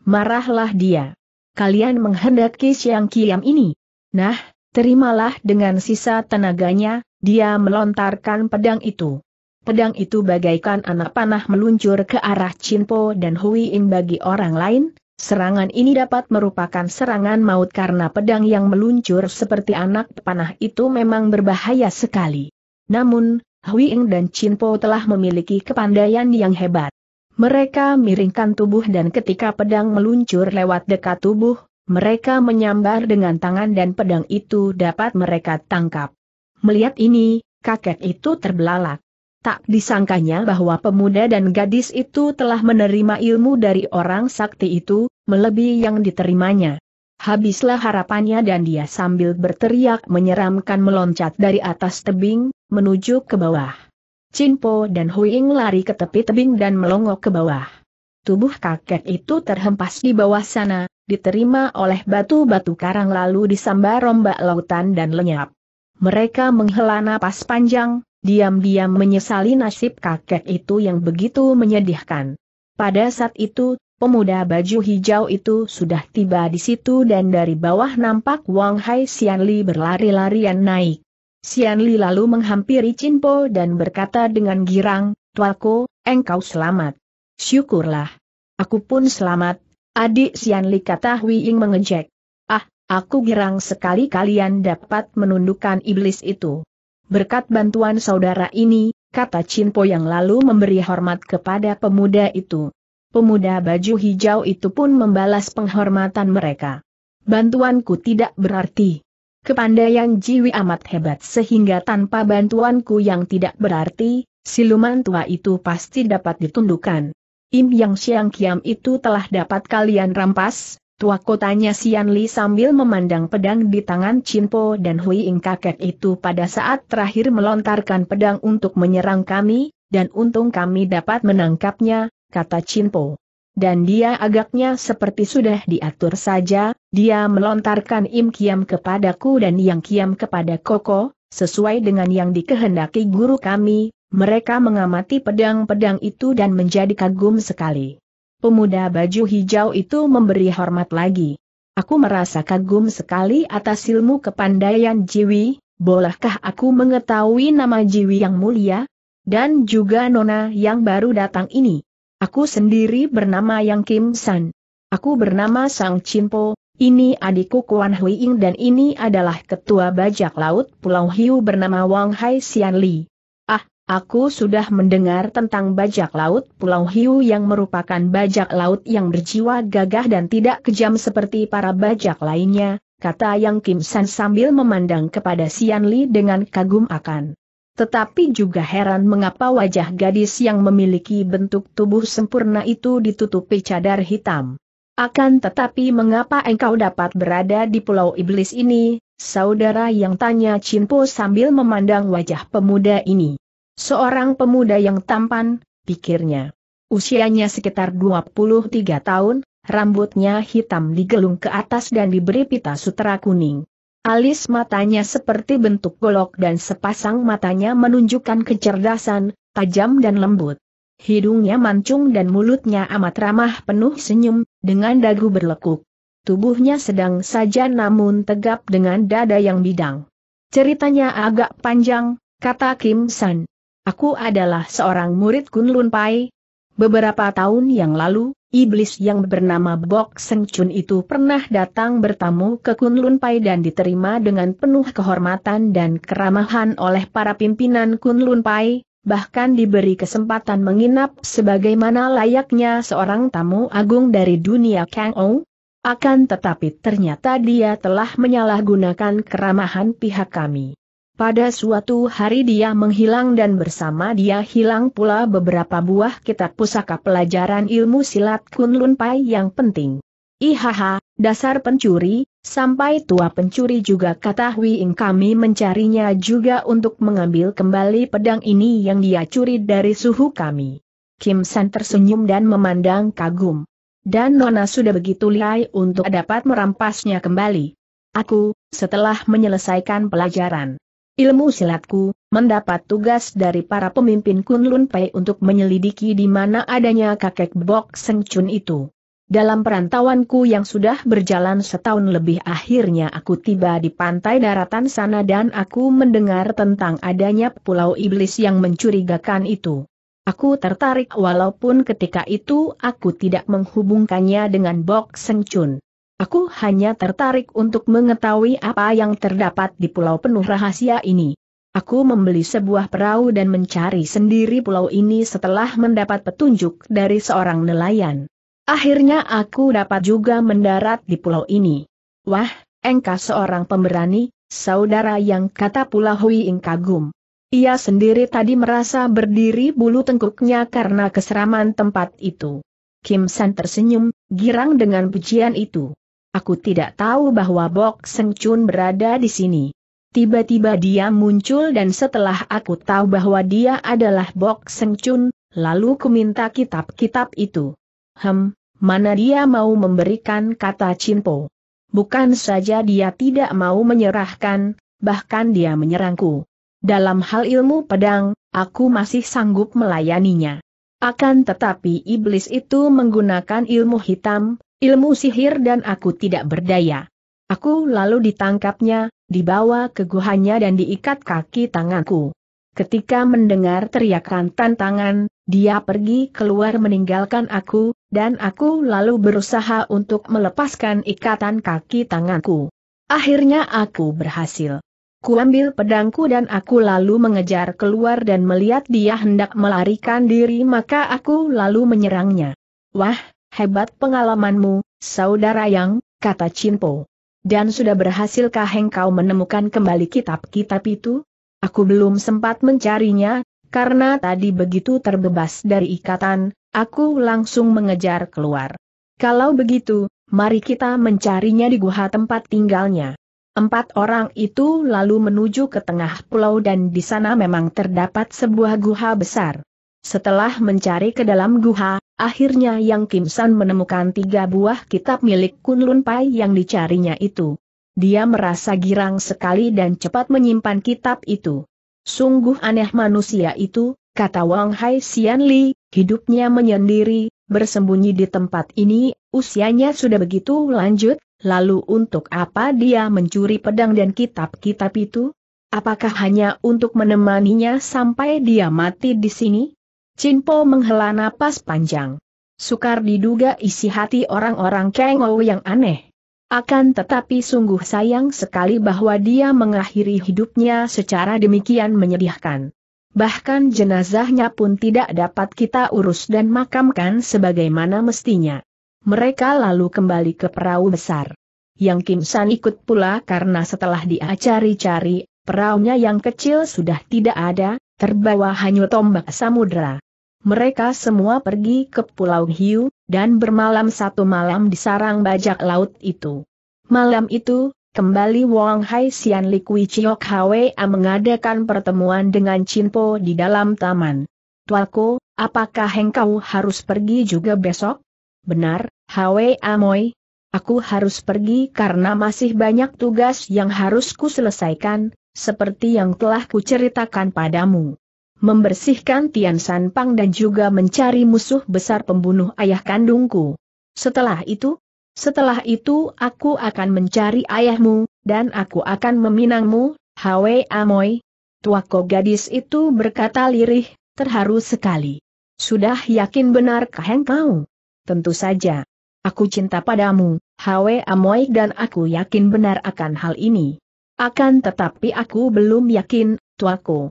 A: Marahlah dia. Kalian menghendaki siang kiam ini. Nah, terimalah dengan sisa tenaganya, dia melontarkan pedang itu. Pedang itu bagaikan anak panah meluncur ke arah Chinpo dan Hui In bagi orang lain, Serangan ini dapat merupakan serangan maut karena pedang yang meluncur seperti anak panah itu memang berbahaya sekali. Namun, Hui Ying dan Po telah memiliki kepandaian yang hebat. Mereka miringkan tubuh dan ketika pedang meluncur lewat dekat tubuh, mereka menyambar dengan tangan dan pedang itu dapat mereka tangkap. Melihat ini, kakek itu terbelalak. Tak disangkanya bahwa pemuda dan gadis itu telah menerima ilmu dari orang sakti itu, melebihi yang diterimanya. Habislah harapannya dan dia sambil berteriak menyeramkan meloncat dari atas tebing, menuju ke bawah. Cinpo dan Huing lari ke tepi tebing dan melongok ke bawah. Tubuh kakek itu terhempas di bawah sana, diterima oleh batu-batu karang lalu disambar rombak lautan dan lenyap. Mereka menghela napas panjang, diam-diam menyesali nasib kakek itu yang begitu menyedihkan. Pada saat itu, pemuda baju hijau itu sudah tiba di situ dan dari bawah nampak Wang Hai Xianli berlari-larian naik. Xianli lalu menghampiri Chinpo dan berkata dengan girang, Tuako, engkau selamat. Syukurlah. Aku pun selamat. Adik Xianli kata Hui Ying mengejek. Ah, aku girang sekali kalian dapat menundukkan iblis itu berkat bantuan saudara ini, kata Cinpo yang lalu memberi hormat kepada pemuda itu. Pemuda baju hijau itu pun membalas penghormatan mereka. Bantuanku tidak berarti. Kepandaian Jiwi amat hebat sehingga tanpa bantuanku yang tidak berarti, siluman tua itu pasti dapat ditundukkan. Im Yang siang Kiam itu telah dapat kalian rampas, tua kotanya Sian Li sambil memandang pedang di tangan Po dan Hui Ing kakek itu pada saat terakhir melontarkan pedang untuk menyerang kami, dan untung kami dapat menangkapnya, kata Po. Dan dia agaknya seperti sudah diatur saja, dia melontarkan im kiam kepadaku dan yang kiam kepada koko, sesuai dengan yang dikehendaki guru kami, mereka mengamati pedang-pedang itu dan menjadi kagum sekali. Pemuda baju hijau itu memberi hormat lagi. Aku merasa kagum sekali atas ilmu kepandaian Jiwi, bolehkah aku mengetahui nama Jiwi yang mulia? Dan juga Nona yang baru datang ini. Aku sendiri bernama Yang Kim San. Aku bernama Sang Chinpo, ini adikku Kuan Hui Ying dan ini adalah ketua bajak laut Pulau Hiu bernama Wang Hai Xian Li. Aku sudah mendengar tentang bajak laut Pulau Hiu yang merupakan bajak laut yang berjiwa gagah dan tidak kejam seperti para bajak lainnya, kata Yang Kim San sambil memandang kepada Sian Li dengan kagum akan. Tetapi juga heran mengapa wajah gadis yang memiliki bentuk tubuh sempurna itu ditutupi cadar hitam. Akan tetapi mengapa engkau dapat berada di Pulau Iblis ini, saudara yang tanya Po sambil memandang wajah pemuda ini. Seorang pemuda yang tampan, pikirnya. Usianya sekitar 23 tahun, rambutnya hitam digelung ke atas dan diberi pita sutra kuning. Alis matanya seperti bentuk golok dan sepasang matanya menunjukkan kecerdasan, tajam dan lembut. Hidungnya mancung dan mulutnya amat ramah penuh senyum, dengan dagu berlekuk. Tubuhnya sedang saja namun tegap dengan dada yang bidang. Ceritanya agak panjang, kata Kim San. Aku adalah seorang murid Kunlun Pai. Beberapa tahun yang lalu, iblis yang bernama Bok Seng Chun itu pernah datang bertamu ke Kunlun Pai dan diterima dengan penuh kehormatan dan keramahan oleh para pimpinan Kunlun Pai, bahkan diberi kesempatan menginap sebagaimana layaknya seorang tamu agung dari dunia Kang Ou. Akan tetapi ternyata dia telah menyalahgunakan keramahan pihak kami. Pada suatu hari dia menghilang dan bersama dia hilang pula beberapa buah kitab pusaka pelajaran ilmu silat Kunlun Pai yang penting. Ihaha, dasar pencuri, sampai tua pencuri juga kata Ing kami mencarinya juga untuk mengambil kembali pedang ini yang dia curi dari suhu kami. Kim San tersenyum dan memandang kagum dan Nona sudah begitu lihai untuk dapat merampasnya kembali. Aku, setelah menyelesaikan pelajaran ilmu silatku, mendapat tugas dari para pemimpin Kunlun Pei untuk menyelidiki di mana adanya kakek Bok Seng Chun itu. Dalam perantauanku yang sudah berjalan setahun lebih akhirnya aku tiba di pantai daratan sana dan aku mendengar tentang adanya pulau iblis yang mencurigakan itu. Aku tertarik walaupun ketika itu aku tidak menghubungkannya dengan Bok Seng Chun. Aku hanya tertarik untuk mengetahui apa yang terdapat di pulau penuh rahasia ini. Aku membeli sebuah perahu dan mencari sendiri pulau ini setelah mendapat petunjuk dari seorang nelayan. Akhirnya aku dapat juga mendarat di pulau ini. Wah, engkau seorang pemberani, saudara yang kata pula Hui Ing kagum. Ia sendiri tadi merasa berdiri bulu tengkuknya karena keseraman tempat itu. Kim San tersenyum, girang dengan pujian itu. Aku tidak tahu bahwa Bok Seng Chun berada di sini. Tiba-tiba dia muncul dan setelah aku tahu bahwa dia adalah Bok Seng Chun, lalu ku minta kitab-kitab itu. Hem, mana dia mau memberikan kata Cimpo. Bukan saja dia tidak mau menyerahkan, bahkan dia menyerangku. Dalam hal ilmu pedang, aku masih sanggup melayaninya. Akan tetapi iblis itu menggunakan ilmu hitam, ilmu sihir dan aku tidak berdaya. Aku lalu ditangkapnya, dibawa ke guhanya dan diikat kaki tanganku. Ketika mendengar teriakan tantangan, dia pergi keluar meninggalkan aku, dan aku lalu berusaha untuk melepaskan ikatan kaki tanganku. Akhirnya aku berhasil. Kuambil pedangku dan aku lalu mengejar keluar dan melihat dia hendak melarikan diri maka aku lalu menyerangnya. Wah, Hebat pengalamanmu, saudara yang, kata Cinpo. Dan sudah berhasilkah engkau menemukan kembali kitab-kitab itu? Aku belum sempat mencarinya, karena tadi begitu terbebas dari ikatan, aku langsung mengejar keluar. Kalau begitu, mari kita mencarinya di guha tempat tinggalnya. Empat orang itu lalu menuju ke tengah pulau dan di sana memang terdapat sebuah guha besar. Setelah mencari ke dalam guha, akhirnya Yang Kim San menemukan tiga buah kitab milik Kun Lun Pai yang dicarinya itu. Dia merasa girang sekali dan cepat menyimpan kitab itu. Sungguh aneh manusia itu, kata Wang Hai Xian Li, hidupnya menyendiri, bersembunyi di tempat ini, usianya sudah begitu lanjut, lalu untuk apa dia mencuri pedang dan kitab-kitab itu? Apakah hanya untuk menemaninya sampai dia mati di sini? Cinpo menghela napas panjang. Sukar diduga isi hati orang-orang Kengou yang aneh. Akan tetapi sungguh sayang sekali bahwa dia mengakhiri hidupnya secara demikian menyedihkan. Bahkan jenazahnya pun tidak dapat kita urus dan makamkan sebagaimana mestinya. Mereka lalu kembali ke perahu besar. Yang Kim San ikut pula karena setelah dia cari-cari, perahunya yang kecil sudah tidak ada, terbawa hanyut tombak samudera mereka semua pergi ke Pulau Hiu, dan bermalam satu malam di sarang bajak laut itu. Malam itu, kembali Wang Hai Sian Li Kui Chiok Hwa mengadakan pertemuan dengan Po di dalam taman. Tualko, apakah engkau harus pergi juga besok? Benar, Hwa Amoy. Aku harus pergi karena masih banyak tugas yang harus selesaikan, seperti yang telah kuceritakan padamu membersihkan Tian San Pang dan juga mencari musuh besar pembunuh ayah kandungku. Setelah itu, setelah itu aku akan mencari ayahmu, dan aku akan meminangmu, Hwe Amoy. Tuako gadis itu berkata lirih, terharu sekali. Sudah yakin benar kau? Tentu saja. Aku cinta padamu, Hwe Amoy dan aku yakin benar akan hal ini. Akan tetapi aku belum yakin, Tuako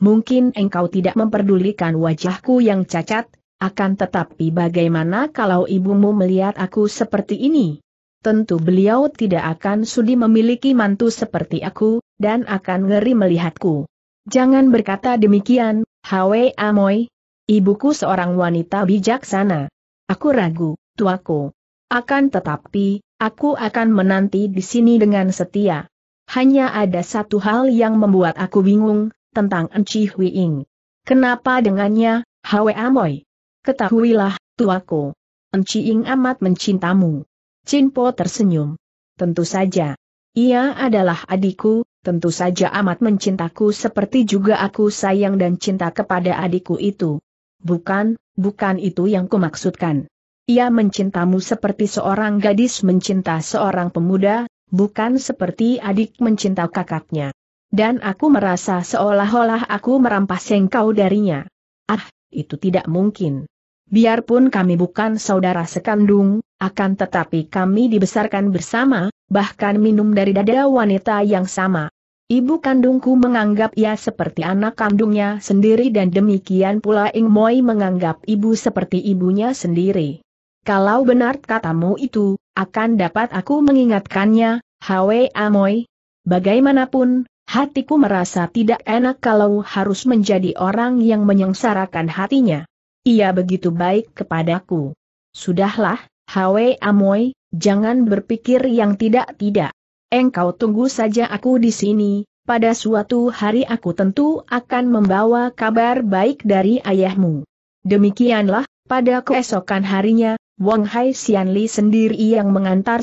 A: mungkin engkau tidak memperdulikan wajahku yang cacat, akan tetapi bagaimana kalau ibumu melihat aku seperti ini? Tentu beliau tidak akan sudi memiliki mantu seperti aku, dan akan ngeri melihatku. Jangan berkata demikian, Hwe Amoy. Ibuku seorang wanita bijaksana. Aku ragu, tuaku. Akan tetapi, aku akan menanti di sini dengan setia. Hanya ada satu hal yang membuat aku bingung, tentang Enci Ying. Kenapa dengannya, Hwe Amoy? Ketahuilah, tuaku. Enci Ing amat mencintamu. Cinpo tersenyum. Tentu saja. Ia adalah adikku, tentu saja amat mencintaku seperti juga aku sayang dan cinta kepada adikku itu. Bukan, bukan itu yang kumaksudkan. Ia mencintamu seperti seorang gadis mencinta seorang pemuda, bukan seperti adik mencinta kakaknya dan aku merasa seolah-olah aku merampas engkau darinya. Ah, itu tidak mungkin. Biarpun kami bukan saudara sekandung, akan tetapi kami dibesarkan bersama, bahkan minum dari dada wanita yang sama. Ibu kandungku menganggap ia seperti anak kandungnya sendiri dan demikian pula Ing Moi menganggap ibu seperti ibunya sendiri. Kalau benar katamu itu, akan dapat aku mengingatkannya, Hwe Amoy. Bagaimanapun, Hatiku merasa tidak enak kalau harus menjadi orang yang menyengsarakan hatinya. Ia begitu baik kepadaku. Sudahlah, Hwe Amoy, jangan berpikir yang tidak-tidak. Engkau tunggu saja aku di sini, pada suatu hari aku tentu akan membawa kabar baik dari ayahmu. Demikianlah, pada keesokan harinya, Wang Hai Xianli sendiri yang mengantar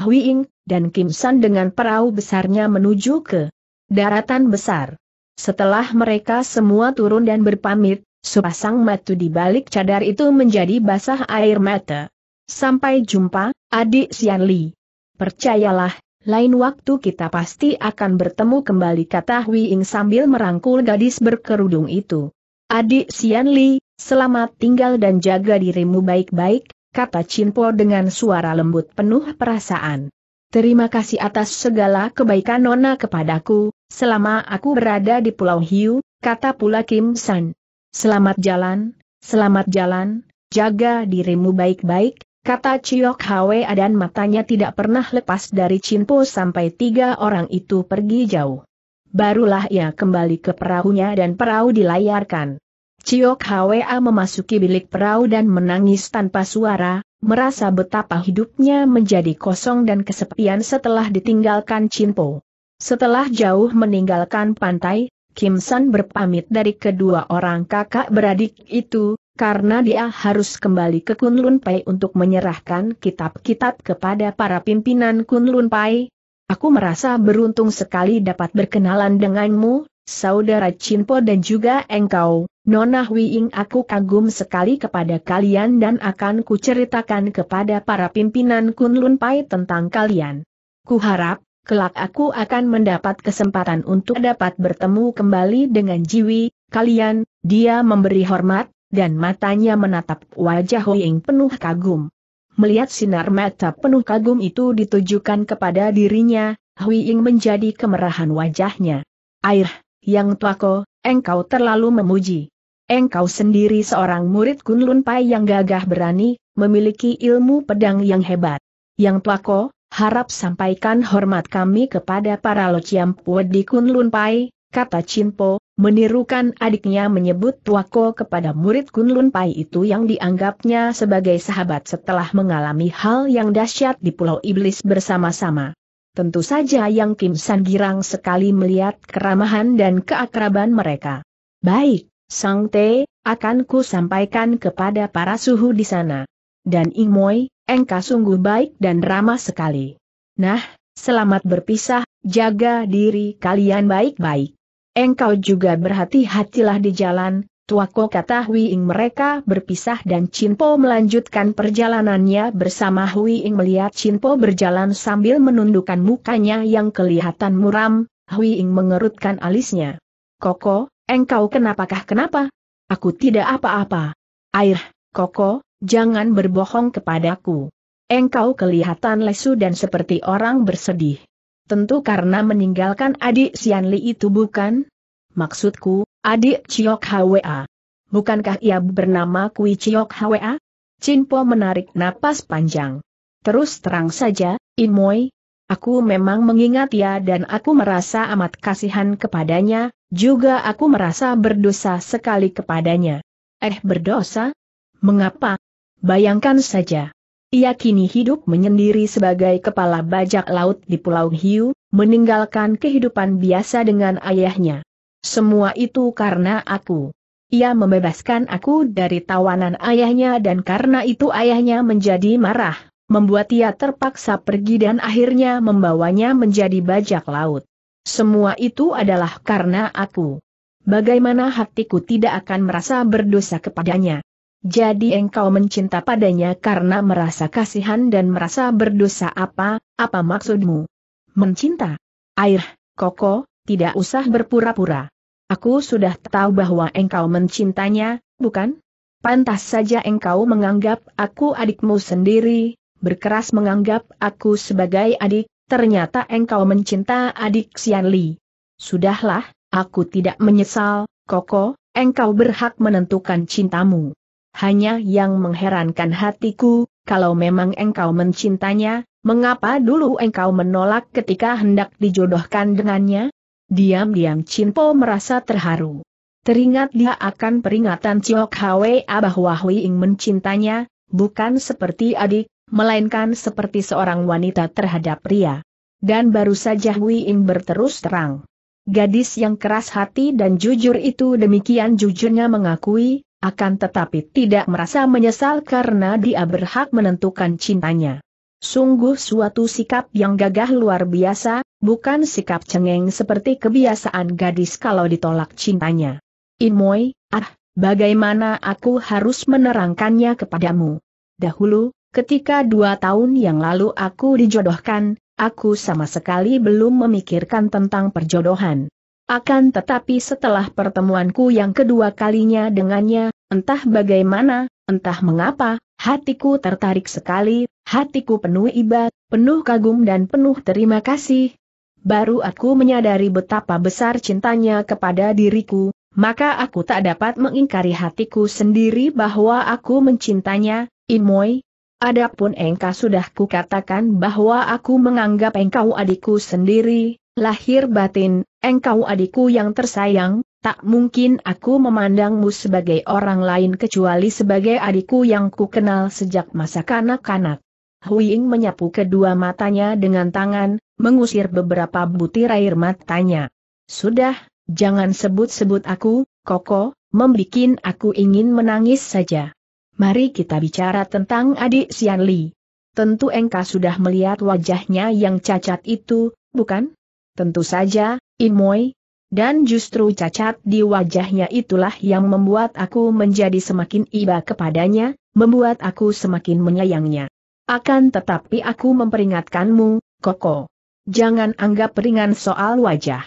A: Hui Ying, dan Kim San dengan perahu besarnya menuju ke Daratan besar. Setelah mereka semua turun dan berpamit, sepasang mata di balik cadar itu menjadi basah air mata. Sampai jumpa, adik Sianli. Percayalah, lain waktu kita pasti akan bertemu kembali kata Hui Ing sambil merangkul gadis berkerudung itu. Adik Sianli, selamat tinggal dan jaga dirimu baik-baik, kata Po dengan suara lembut penuh perasaan. Terima kasih atas segala kebaikan Nona kepadaku, Selama aku berada di Pulau Hiu, kata pula Kim San. Selamat jalan, selamat jalan, jaga dirimu baik-baik, kata Chiok Hwe dan matanya tidak pernah lepas dari Chinpo sampai tiga orang itu pergi jauh. Barulah ia kembali ke perahunya dan perahu dilayarkan. Chiok Hwa memasuki bilik perahu dan menangis tanpa suara, merasa betapa hidupnya menjadi kosong dan kesepian setelah ditinggalkan Chinpo. Setelah jauh meninggalkan pantai, Kim San berpamit dari kedua orang kakak beradik itu, karena dia harus kembali ke Kunlun Pai untuk menyerahkan kitab-kitab kepada para pimpinan Kunlun Pai. Aku merasa beruntung sekali dapat berkenalan denganmu, saudara Chinpo dan juga engkau, Nona Huiing aku kagum sekali kepada kalian dan akan kuceritakan kepada para pimpinan Kunlun Pai tentang kalian. Kuharap, kelak aku akan mendapat kesempatan untuk dapat bertemu kembali dengan Jiwi, kalian, dia memberi hormat, dan matanya menatap wajah Hoying penuh kagum. Melihat sinar mata penuh kagum itu ditujukan kepada dirinya, Huiying menjadi kemerahan wajahnya. Air, Yang Tuako, engkau terlalu memuji. Engkau sendiri seorang murid Kunlun Pai yang gagah berani, memiliki ilmu pedang yang hebat. Yang Tuako, harap sampaikan hormat kami kepada para lociam di Kunlun Pai, kata Chinpo, menirukan adiknya menyebut Tuako kepada murid Kunlun Pai itu yang dianggapnya sebagai sahabat setelah mengalami hal yang dahsyat di Pulau Iblis bersama-sama. Tentu saja yang Kim San girang sekali melihat keramahan dan keakraban mereka. Baik, Sang Te, akan ku sampaikan kepada para suhu di sana dan Ingmoy, engkau sungguh baik dan ramah sekali. Nah, selamat berpisah, jaga diri kalian baik-baik. Engkau juga berhati-hatilah di jalan, Tuako kata Hui Ing mereka berpisah dan Po melanjutkan perjalanannya bersama Hui Ing melihat Po berjalan sambil menundukkan mukanya yang kelihatan muram, Hui Ing mengerutkan alisnya. Koko, engkau kenapakah kenapa? Aku tidak apa-apa. Air, Koko, jangan berbohong kepadaku. Engkau kelihatan lesu dan seperti orang bersedih. Tentu karena meninggalkan adik Sianli itu bukan? Maksudku, adik Ciok Hwa. Bukankah ia bernama Kui Ciok Hwa? Cinpo menarik napas panjang. Terus terang saja, Imoy, aku memang mengingat ia dan aku merasa amat kasihan kepadanya, juga aku merasa berdosa sekali kepadanya. Eh berdosa? Mengapa? Bayangkan saja. Ia kini hidup menyendiri sebagai kepala bajak laut di Pulau Hiu, meninggalkan kehidupan biasa dengan ayahnya. Semua itu karena aku. Ia membebaskan aku dari tawanan ayahnya dan karena itu ayahnya menjadi marah, membuat ia terpaksa pergi dan akhirnya membawanya menjadi bajak laut. Semua itu adalah karena aku. Bagaimana hatiku tidak akan merasa berdosa kepadanya? Jadi engkau mencinta padanya karena merasa kasihan dan merasa berdosa apa, apa maksudmu? Mencinta? Air, Koko, tidak usah berpura-pura. Aku sudah tahu bahwa engkau mencintanya, bukan? Pantas saja engkau menganggap aku adikmu sendiri, berkeras menganggap aku sebagai adik, ternyata engkau mencinta adik Xianli. Sudahlah, aku tidak menyesal, Koko, engkau berhak menentukan cintamu hanya yang mengherankan hatiku, kalau memang engkau mencintanya, mengapa dulu engkau menolak ketika hendak dijodohkan dengannya? Diam-diam Cinpo merasa terharu. Teringat dia akan peringatan Ciok Hwe bahwa Hui Ing mencintanya, bukan seperti adik, melainkan seperti seorang wanita terhadap pria. Dan baru saja Hui Ing berterus terang. Gadis yang keras hati dan jujur itu demikian jujurnya mengakui, akan tetapi tidak merasa menyesal karena dia berhak menentukan cintanya. Sungguh suatu sikap yang gagah luar biasa, bukan sikap cengeng seperti kebiasaan gadis kalau ditolak cintanya. Imoy, ah, bagaimana aku harus menerangkannya kepadamu? Dahulu, ketika dua tahun yang lalu aku dijodohkan, aku sama sekali belum memikirkan tentang perjodohan. Akan tetapi setelah pertemuanku yang kedua kalinya dengannya, Entah bagaimana, entah mengapa, hatiku tertarik sekali, hatiku penuh iba, penuh kagum dan penuh terima kasih. Baru aku menyadari betapa besar cintanya kepada diriku, maka aku tak dapat mengingkari hatiku sendiri bahwa aku mencintanya, Imoy. Adapun engkau sudah kukatakan bahwa aku menganggap engkau adikku sendiri, lahir batin, engkau adikku yang tersayang, Tak mungkin aku memandangmu sebagai orang lain kecuali sebagai adikku yang kukenal sejak masa kanak-kanak. Huiying menyapu kedua matanya dengan tangan, mengusir beberapa butir air matanya. Sudah, jangan sebut-sebut aku, Koko, membikin aku ingin menangis saja. Mari kita bicara tentang adik Sian Li. Tentu engkau sudah melihat wajahnya yang cacat itu, bukan? Tentu saja, Imoy, dan justru cacat di wajahnya itulah yang membuat aku menjadi semakin iba kepadanya, membuat aku semakin menyayangnya. Akan tetapi aku memperingatkanmu, Koko. Jangan anggap ringan soal wajah.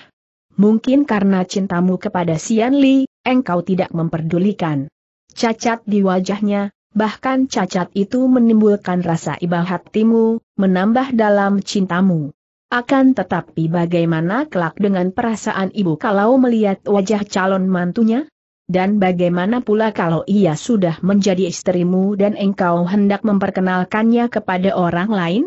A: Mungkin karena cintamu kepada Sian Li, engkau tidak memperdulikan. Cacat di wajahnya, bahkan cacat itu menimbulkan rasa iba hatimu, menambah dalam cintamu. Akan tetapi bagaimana kelak dengan perasaan ibu kalau melihat wajah calon mantunya? Dan bagaimana pula kalau ia sudah menjadi istrimu dan engkau hendak memperkenalkannya kepada orang lain?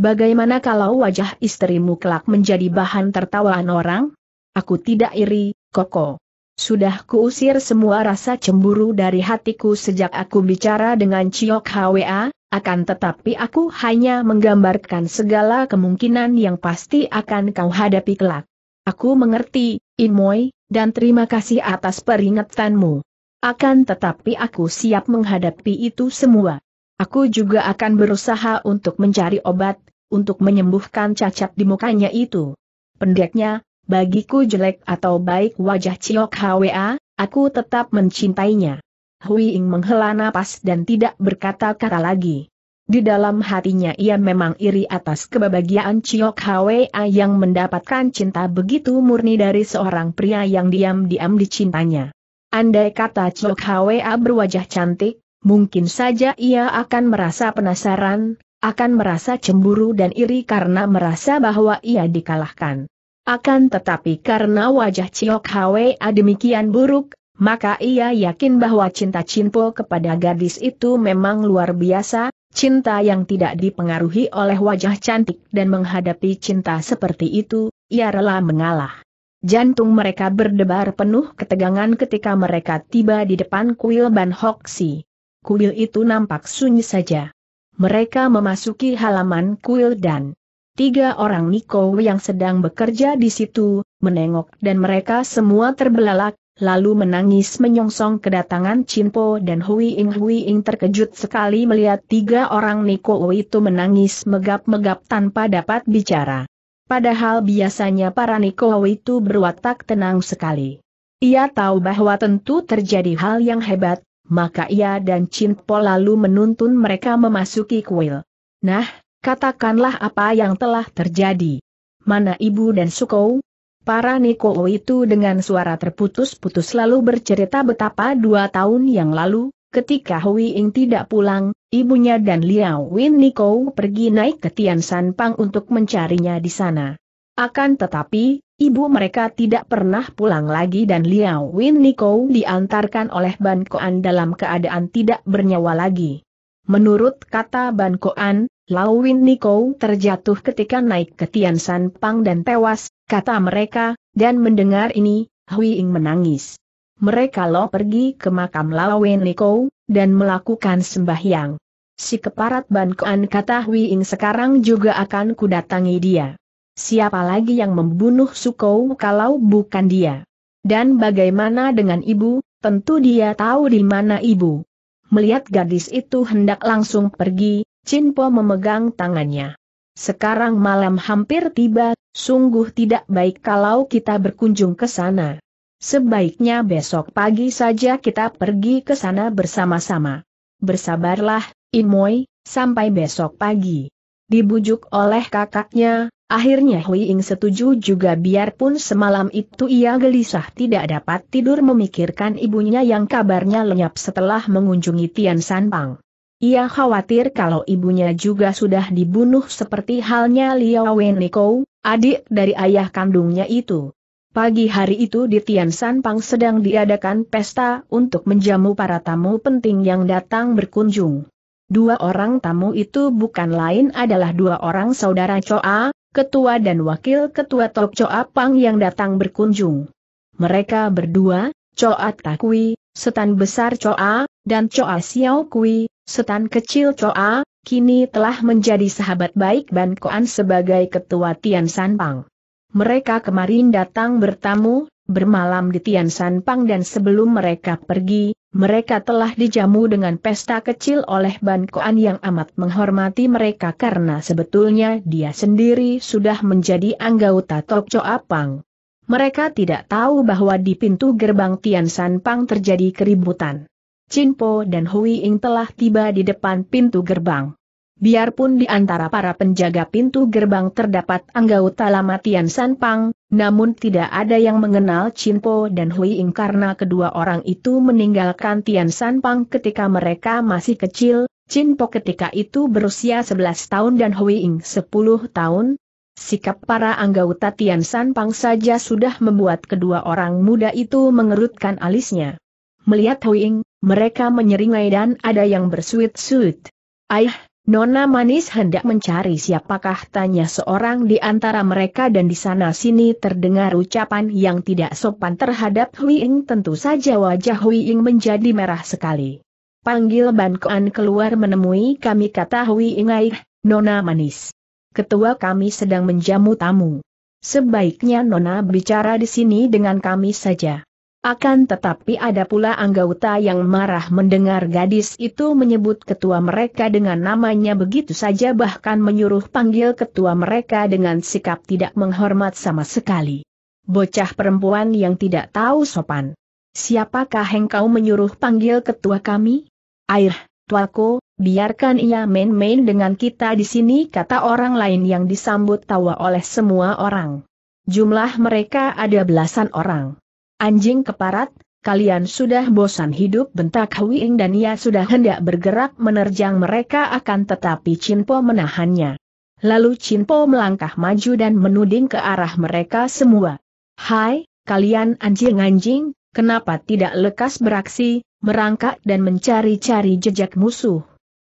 A: Bagaimana kalau wajah istrimu kelak menjadi bahan tertawaan orang? Aku tidak iri, Koko. Sudah kuusir semua rasa cemburu dari hatiku sejak aku bicara dengan Ciok Hwa, akan tetapi aku hanya menggambarkan segala kemungkinan yang pasti akan kau hadapi kelak. Aku mengerti, Imoy, dan terima kasih atas peringatanmu. Akan tetapi aku siap menghadapi itu semua. Aku juga akan berusaha untuk mencari obat, untuk menyembuhkan cacat di mukanya itu. Pendeknya, bagiku jelek atau baik wajah Ciok Hwa, aku tetap mencintainya. Hui Ying menghela napas dan tidak berkata-kata lagi. Di dalam hatinya ia memang iri atas kebahagiaan Chiok Hwa yang mendapatkan cinta begitu murni dari seorang pria yang diam-diam dicintanya. Andai kata Chiok Hwa berwajah cantik, mungkin saja ia akan merasa penasaran, akan merasa cemburu dan iri karena merasa bahwa ia dikalahkan. Akan tetapi karena wajah Chiok Hwa demikian buruk, maka ia yakin bahwa cinta Cinpo kepada gadis itu memang luar biasa, cinta yang tidak dipengaruhi oleh wajah cantik dan menghadapi cinta seperti itu, ia rela mengalah. Jantung mereka berdebar penuh ketegangan ketika mereka tiba di depan kuil Ban Hoksi. Kuil itu nampak sunyi saja. Mereka memasuki halaman kuil dan tiga orang Niko yang sedang bekerja di situ, menengok dan mereka semua terbelalak, lalu menangis menyongsong kedatangan Chinpo dan Hui Ing Hui Ing terkejut sekali melihat tiga orang Niko itu menangis megap-megap tanpa dapat bicara. Padahal biasanya para Niko itu berwatak tenang sekali. Ia tahu bahwa tentu terjadi hal yang hebat, maka ia dan Chinpo lalu menuntun mereka memasuki kuil. Nah, katakanlah apa yang telah terjadi. Mana ibu dan Sukou? Para Nikoo itu dengan suara terputus-putus lalu bercerita betapa dua tahun yang lalu, ketika Hui Ing tidak pulang, ibunya dan Liao Win Niko pergi naik ke Tian San Pang untuk mencarinya di sana. Akan tetapi, ibu mereka tidak pernah pulang lagi dan Liao Win Niko diantarkan oleh Ban Koan dalam keadaan tidak bernyawa lagi. Menurut kata Ban Koan, Lau Win Niko terjatuh ketika naik ke Tian San Pang dan tewas, kata mereka, dan mendengar ini, Hui Ying menangis. Mereka lo pergi ke makam Lau Win Niko, dan melakukan sembahyang. Si keparat Ban Kuan kata Hui Ying sekarang juga akan kudatangi dia. Siapa lagi yang membunuh Sukou kalau bukan dia? Dan bagaimana dengan ibu? Tentu dia tahu di mana ibu. Melihat gadis itu hendak langsung pergi, Chin Po memegang tangannya. Sekarang malam hampir tiba, sungguh tidak baik kalau kita berkunjung ke sana. Sebaiknya besok pagi saja kita pergi ke sana bersama-sama. Bersabarlah, Imoy, sampai besok pagi. Dibujuk oleh kakaknya, akhirnya Hui Ying setuju juga biarpun semalam itu ia gelisah tidak dapat tidur memikirkan ibunya yang kabarnya lenyap setelah mengunjungi Tian Sanpang. Ia khawatir kalau ibunya juga sudah dibunuh seperti halnya Liao Weniko, adik dari ayah kandungnya itu. Pagi hari itu di Tian Pang sedang diadakan pesta untuk menjamu para tamu penting yang datang berkunjung. Dua orang tamu itu bukan lain adalah dua orang saudara Coa, ketua dan wakil ketua Tok Choa Pang yang datang berkunjung. Mereka berdua, Coa Takui, Setan Besar Coa, dan Coa Xiao Kui, Setan kecil Choa, kini telah menjadi sahabat baik Ban Koan sebagai ketua Tian Pang. Mereka kemarin datang bertamu, bermalam di Tian Pang dan sebelum mereka pergi, mereka telah dijamu dengan pesta kecil oleh Ban Koan yang amat menghormati mereka karena sebetulnya dia sendiri sudah menjadi anggota Tok Choa Pang. Mereka tidak tahu bahwa di pintu gerbang Tian Pang terjadi keributan. Chin Po dan Hui Ing telah tiba di depan pintu gerbang. Biarpun di antara para penjaga pintu gerbang terdapat anggota lama Tian San Pang, namun tidak ada yang mengenal Chin Po dan Hui Ing karena kedua orang itu meninggalkan Tian San Pang ketika mereka masih kecil, Chin Po ketika itu berusia 11 tahun dan Hui Ing 10 tahun. Sikap para anggota Tian San Pang saja sudah membuat kedua orang muda itu mengerutkan alisnya. Melihat Hui Ing, mereka menyeringai dan ada yang bersuit-suit. Aih, Nona Manis hendak mencari siapakah tanya seorang di antara mereka dan di sana sini terdengar ucapan yang tidak sopan terhadap Hui Ying tentu saja wajah Hui Ying menjadi merah sekali. Panggil Ban Kuan keluar menemui kami kata Hui Ying Aih, Nona Manis. Ketua kami sedang menjamu tamu. Sebaiknya Nona bicara di sini dengan kami saja. Akan tetapi ada pula anggota yang marah mendengar gadis itu menyebut ketua mereka dengan namanya begitu saja bahkan menyuruh panggil ketua mereka dengan sikap tidak menghormat sama sekali. Bocah perempuan yang tidak tahu sopan. Siapakah engkau menyuruh panggil ketua kami? Air, tuaku, biarkan ia main-main dengan kita di sini kata orang lain yang disambut tawa oleh semua orang. Jumlah mereka ada belasan orang. Anjing keparat, kalian sudah bosan hidup bentak Huiing dan ia sudah hendak bergerak menerjang mereka akan tetapi Po menahannya. Lalu Po melangkah maju dan menuding ke arah mereka semua. Hai, kalian anjing-anjing, kenapa tidak lekas beraksi, merangkak dan mencari-cari jejak musuh?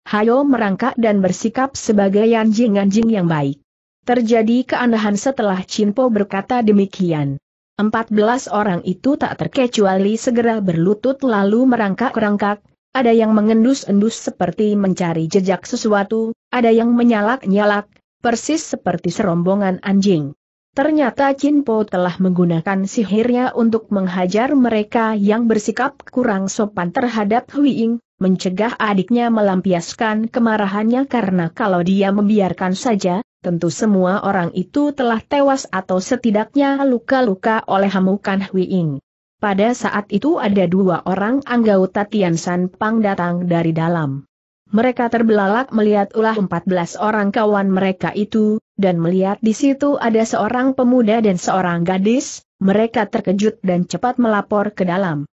A: Hayo merangkak dan bersikap sebagai anjing-anjing yang baik. Terjadi keanehan setelah Po berkata demikian. Empat orang itu tak terkecuali segera berlutut lalu merangkak-rangkak, ada yang mengendus-endus seperti mencari jejak sesuatu, ada yang menyalak-nyalak, persis seperti serombongan anjing. Ternyata Chin Po telah menggunakan sihirnya untuk menghajar mereka yang bersikap kurang sopan terhadap Hui Ying, mencegah adiknya melampiaskan kemarahannya karena kalau dia membiarkan saja, tentu semua orang itu telah tewas atau setidaknya luka-luka oleh Hamukan hui Huiing. Pada saat itu ada dua orang anggota Tian San Pang datang dari dalam. Mereka terbelalak melihat ulah 14 orang kawan mereka itu, dan melihat di situ ada seorang pemuda dan seorang gadis, mereka terkejut dan cepat melapor ke dalam.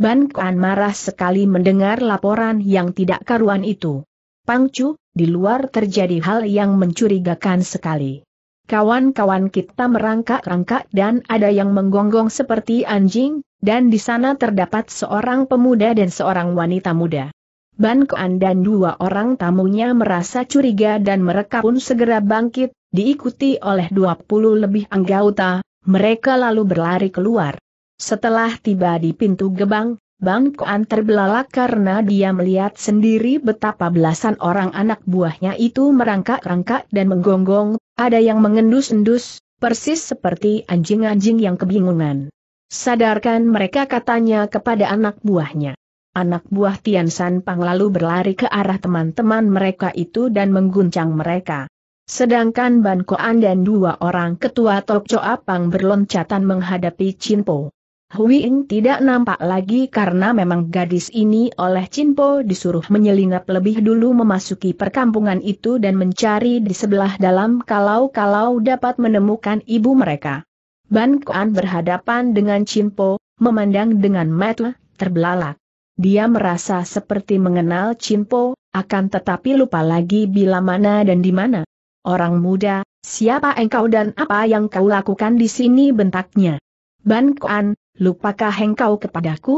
A: Ban Kuan marah sekali mendengar laporan yang tidak karuan itu. Pangcu, di luar terjadi hal yang mencurigakan sekali. Kawan-kawan kita merangkak-rangkak dan ada yang menggonggong seperti anjing, dan di sana terdapat seorang pemuda dan seorang wanita muda. Ban Koan dan dua orang tamunya merasa curiga dan mereka pun segera bangkit, diikuti oleh 20 lebih anggota, mereka lalu berlari keluar. Setelah tiba di pintu gebang, Bang Koan terbelalak karena dia melihat sendiri betapa belasan orang anak buahnya itu merangkak-rangkak dan menggonggong, ada yang mengendus-endus, persis seperti anjing-anjing yang kebingungan. Sadarkan mereka katanya kepada anak buahnya. Anak buah Tian San Pang lalu berlari ke arah teman-teman mereka itu dan mengguncang mereka. Sedangkan Ban Koan dan dua orang ketua Tok Choa Pang berloncatan menghadapi Chin Po. Huiing tidak nampak lagi karena memang gadis ini oleh Cinpo disuruh menyelinap lebih dulu memasuki perkampungan itu dan mencari di sebelah dalam kalau-kalau dapat menemukan ibu mereka. Ban Kuan berhadapan dengan Cinpo, memandang dengan mata terbelalak. Dia merasa seperti mengenal Cinpo, akan tetapi lupa lagi bila mana dan di mana. Orang muda, siapa engkau dan apa yang kau lakukan di sini bentaknya. Ban Kuan, lupakah engkau kepadaku?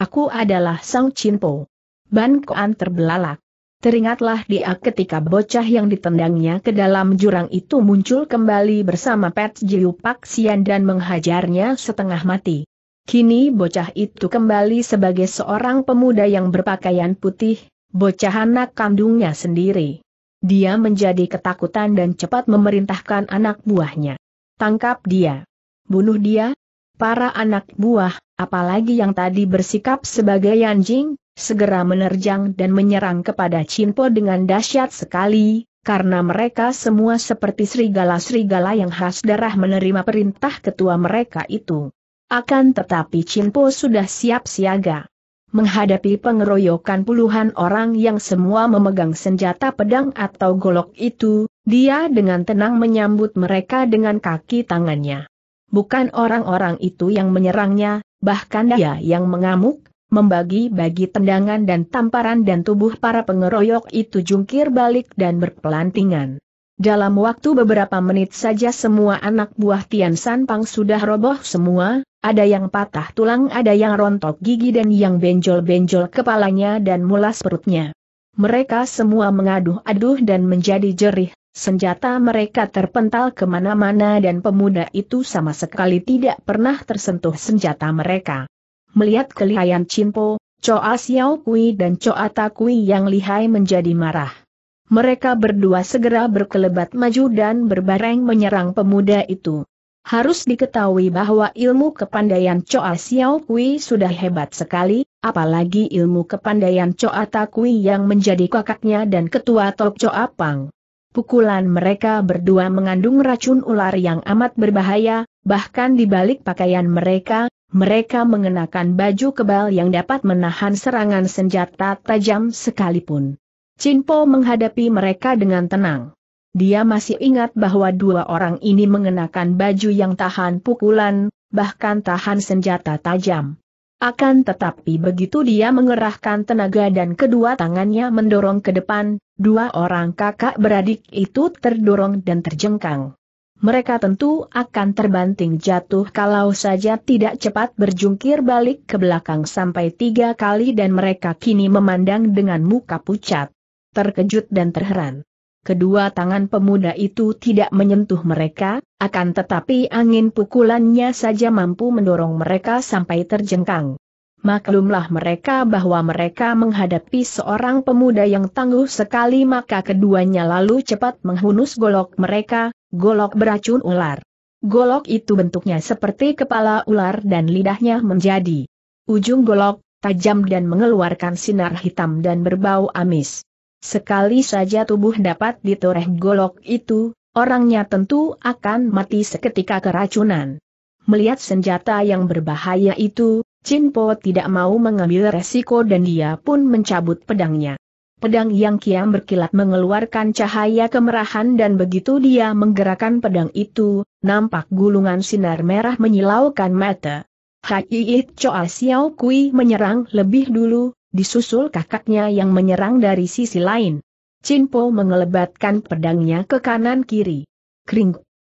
A: Aku adalah Sang Cinpo. Ban Koan terbelalak. Teringatlah dia ketika bocah yang ditendangnya ke dalam jurang itu muncul kembali bersama Pet Jiu Pak Sian dan menghajarnya setengah mati. Kini bocah itu kembali sebagai seorang pemuda yang berpakaian putih, bocah anak kandungnya sendiri. Dia menjadi ketakutan dan cepat memerintahkan anak buahnya. Tangkap dia. Bunuh dia, para anak buah, apalagi yang tadi bersikap sebagai anjing, segera menerjang dan menyerang kepada Cinpo dengan dahsyat sekali, karena mereka semua seperti serigala-serigala yang khas darah menerima perintah ketua mereka itu. Akan tetapi Cinpo sudah siap siaga. Menghadapi pengeroyokan puluhan orang yang semua memegang senjata pedang atau golok itu, dia dengan tenang menyambut mereka dengan kaki tangannya. Bukan orang-orang itu yang menyerangnya, bahkan dia yang mengamuk, membagi-bagi tendangan dan tamparan dan tubuh para pengeroyok itu jungkir balik dan berpelantingan. Dalam waktu beberapa menit saja semua anak buah Tian San Pang sudah roboh semua, ada yang patah tulang ada yang rontok gigi dan yang benjol-benjol kepalanya dan mulas perutnya. Mereka semua mengaduh-aduh dan menjadi jerih Senjata mereka terpental kemana-mana dan pemuda itu sama sekali tidak pernah tersentuh senjata mereka. Melihat kelihayan Cimpo, Choa Xiao Kui dan Choa Kui yang lihai menjadi marah. Mereka berdua segera berkelebat maju dan berbareng menyerang pemuda itu. Harus diketahui bahwa ilmu kepandaian Choa Xiao Kui sudah hebat sekali, apalagi ilmu kepandaian Choa Kui yang menjadi kakaknya dan ketua Tok Choa Pang. Pukulan mereka berdua mengandung racun ular yang amat berbahaya, bahkan di balik pakaian mereka, mereka mengenakan baju kebal yang dapat menahan serangan senjata tajam sekalipun. Cinpo menghadapi mereka dengan tenang. Dia masih ingat bahwa dua orang ini mengenakan baju yang tahan pukulan, bahkan tahan senjata tajam. Akan tetapi begitu dia mengerahkan tenaga dan kedua tangannya mendorong ke depan, dua orang kakak beradik itu terdorong dan terjengkang. Mereka tentu akan terbanting jatuh kalau saja tidak cepat berjungkir balik ke belakang sampai tiga kali dan mereka kini memandang dengan muka pucat, terkejut dan terheran kedua tangan pemuda itu tidak menyentuh mereka, akan tetapi angin pukulannya saja mampu mendorong mereka sampai terjengkang. Maklumlah mereka bahwa mereka menghadapi seorang pemuda yang tangguh sekali maka keduanya lalu cepat menghunus golok mereka, golok beracun ular. Golok itu bentuknya seperti kepala ular dan lidahnya menjadi ujung golok, tajam dan mengeluarkan sinar hitam dan berbau amis. Sekali saja tubuh dapat ditoreh golok itu, orangnya tentu akan mati seketika keracunan. Melihat senjata yang berbahaya itu, Chin Po tidak mau mengambil resiko dan dia pun mencabut pedangnya. Pedang yang kiam berkilat mengeluarkan cahaya kemerahan dan begitu dia menggerakkan pedang itu, nampak gulungan sinar merah menyilaukan mata. Hai It Choa Xiao Kui menyerang lebih dulu, disusul kakaknya yang menyerang dari sisi lain. Cinpo mengelebatkan pedangnya ke kanan-kiri. Kring.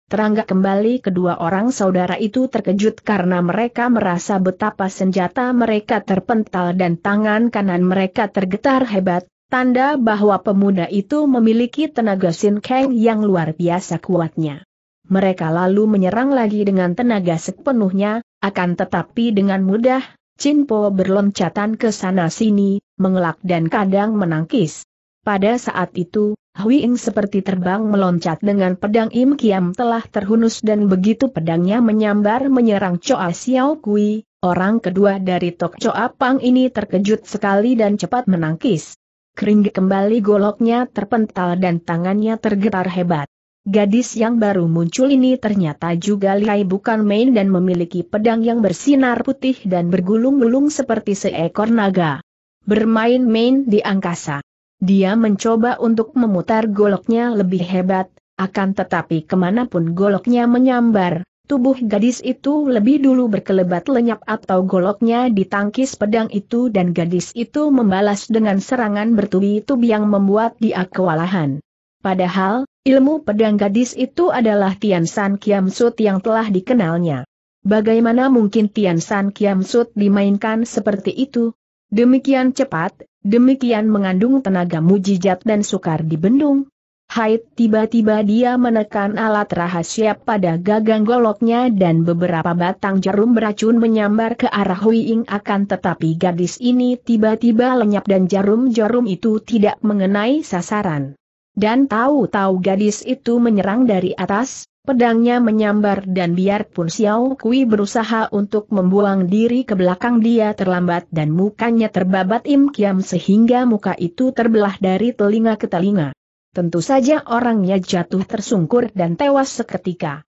A: Terangga kembali kedua orang saudara itu terkejut karena mereka merasa betapa senjata mereka terpental dan tangan kanan mereka tergetar hebat, tanda bahwa pemuda itu memiliki tenaga sin Kang yang luar biasa kuatnya. Mereka lalu menyerang lagi dengan tenaga sepenuhnya, akan tetapi dengan mudah, Chin Po berloncatan ke sana-sini, mengelak dan kadang menangkis. Pada saat itu, Hui Ing seperti terbang meloncat dengan pedang Im Kiam telah terhunus dan begitu pedangnya menyambar menyerang Choa Xiao Kui, orang kedua dari Tok Choa Pang ini terkejut sekali dan cepat menangkis. Kering kembali goloknya terpental dan tangannya tergetar hebat. Gadis yang baru muncul ini ternyata juga lihai bukan main dan memiliki pedang yang bersinar putih dan bergulung-gulung seperti seekor naga. Bermain-main di angkasa. Dia mencoba untuk memutar goloknya lebih hebat, akan tetapi kemanapun goloknya menyambar, tubuh gadis itu lebih dulu berkelebat lenyap atau goloknya ditangkis pedang itu dan gadis itu membalas dengan serangan bertubi-tubi yang membuat dia kewalahan. Padahal, ilmu pedang gadis itu adalah Tian San Kiam Sut yang telah dikenalnya. Bagaimana mungkin Tian San Kiam Sut dimainkan seperti itu? Demikian cepat, demikian mengandung tenaga mujizat dan sukar dibendung. Haid tiba-tiba dia menekan alat rahasia pada gagang goloknya dan beberapa batang jarum beracun menyambar ke arah Huiing akan tetapi gadis ini tiba-tiba lenyap dan jarum-jarum itu tidak mengenai sasaran. Dan tahu-tahu gadis itu menyerang dari atas, pedangnya menyambar dan biarpun Xiao Kui berusaha untuk membuang diri ke belakang dia terlambat dan mukanya terbabat Im Kiam sehingga muka itu terbelah dari telinga ke telinga. Tentu saja orangnya jatuh tersungkur dan tewas seketika.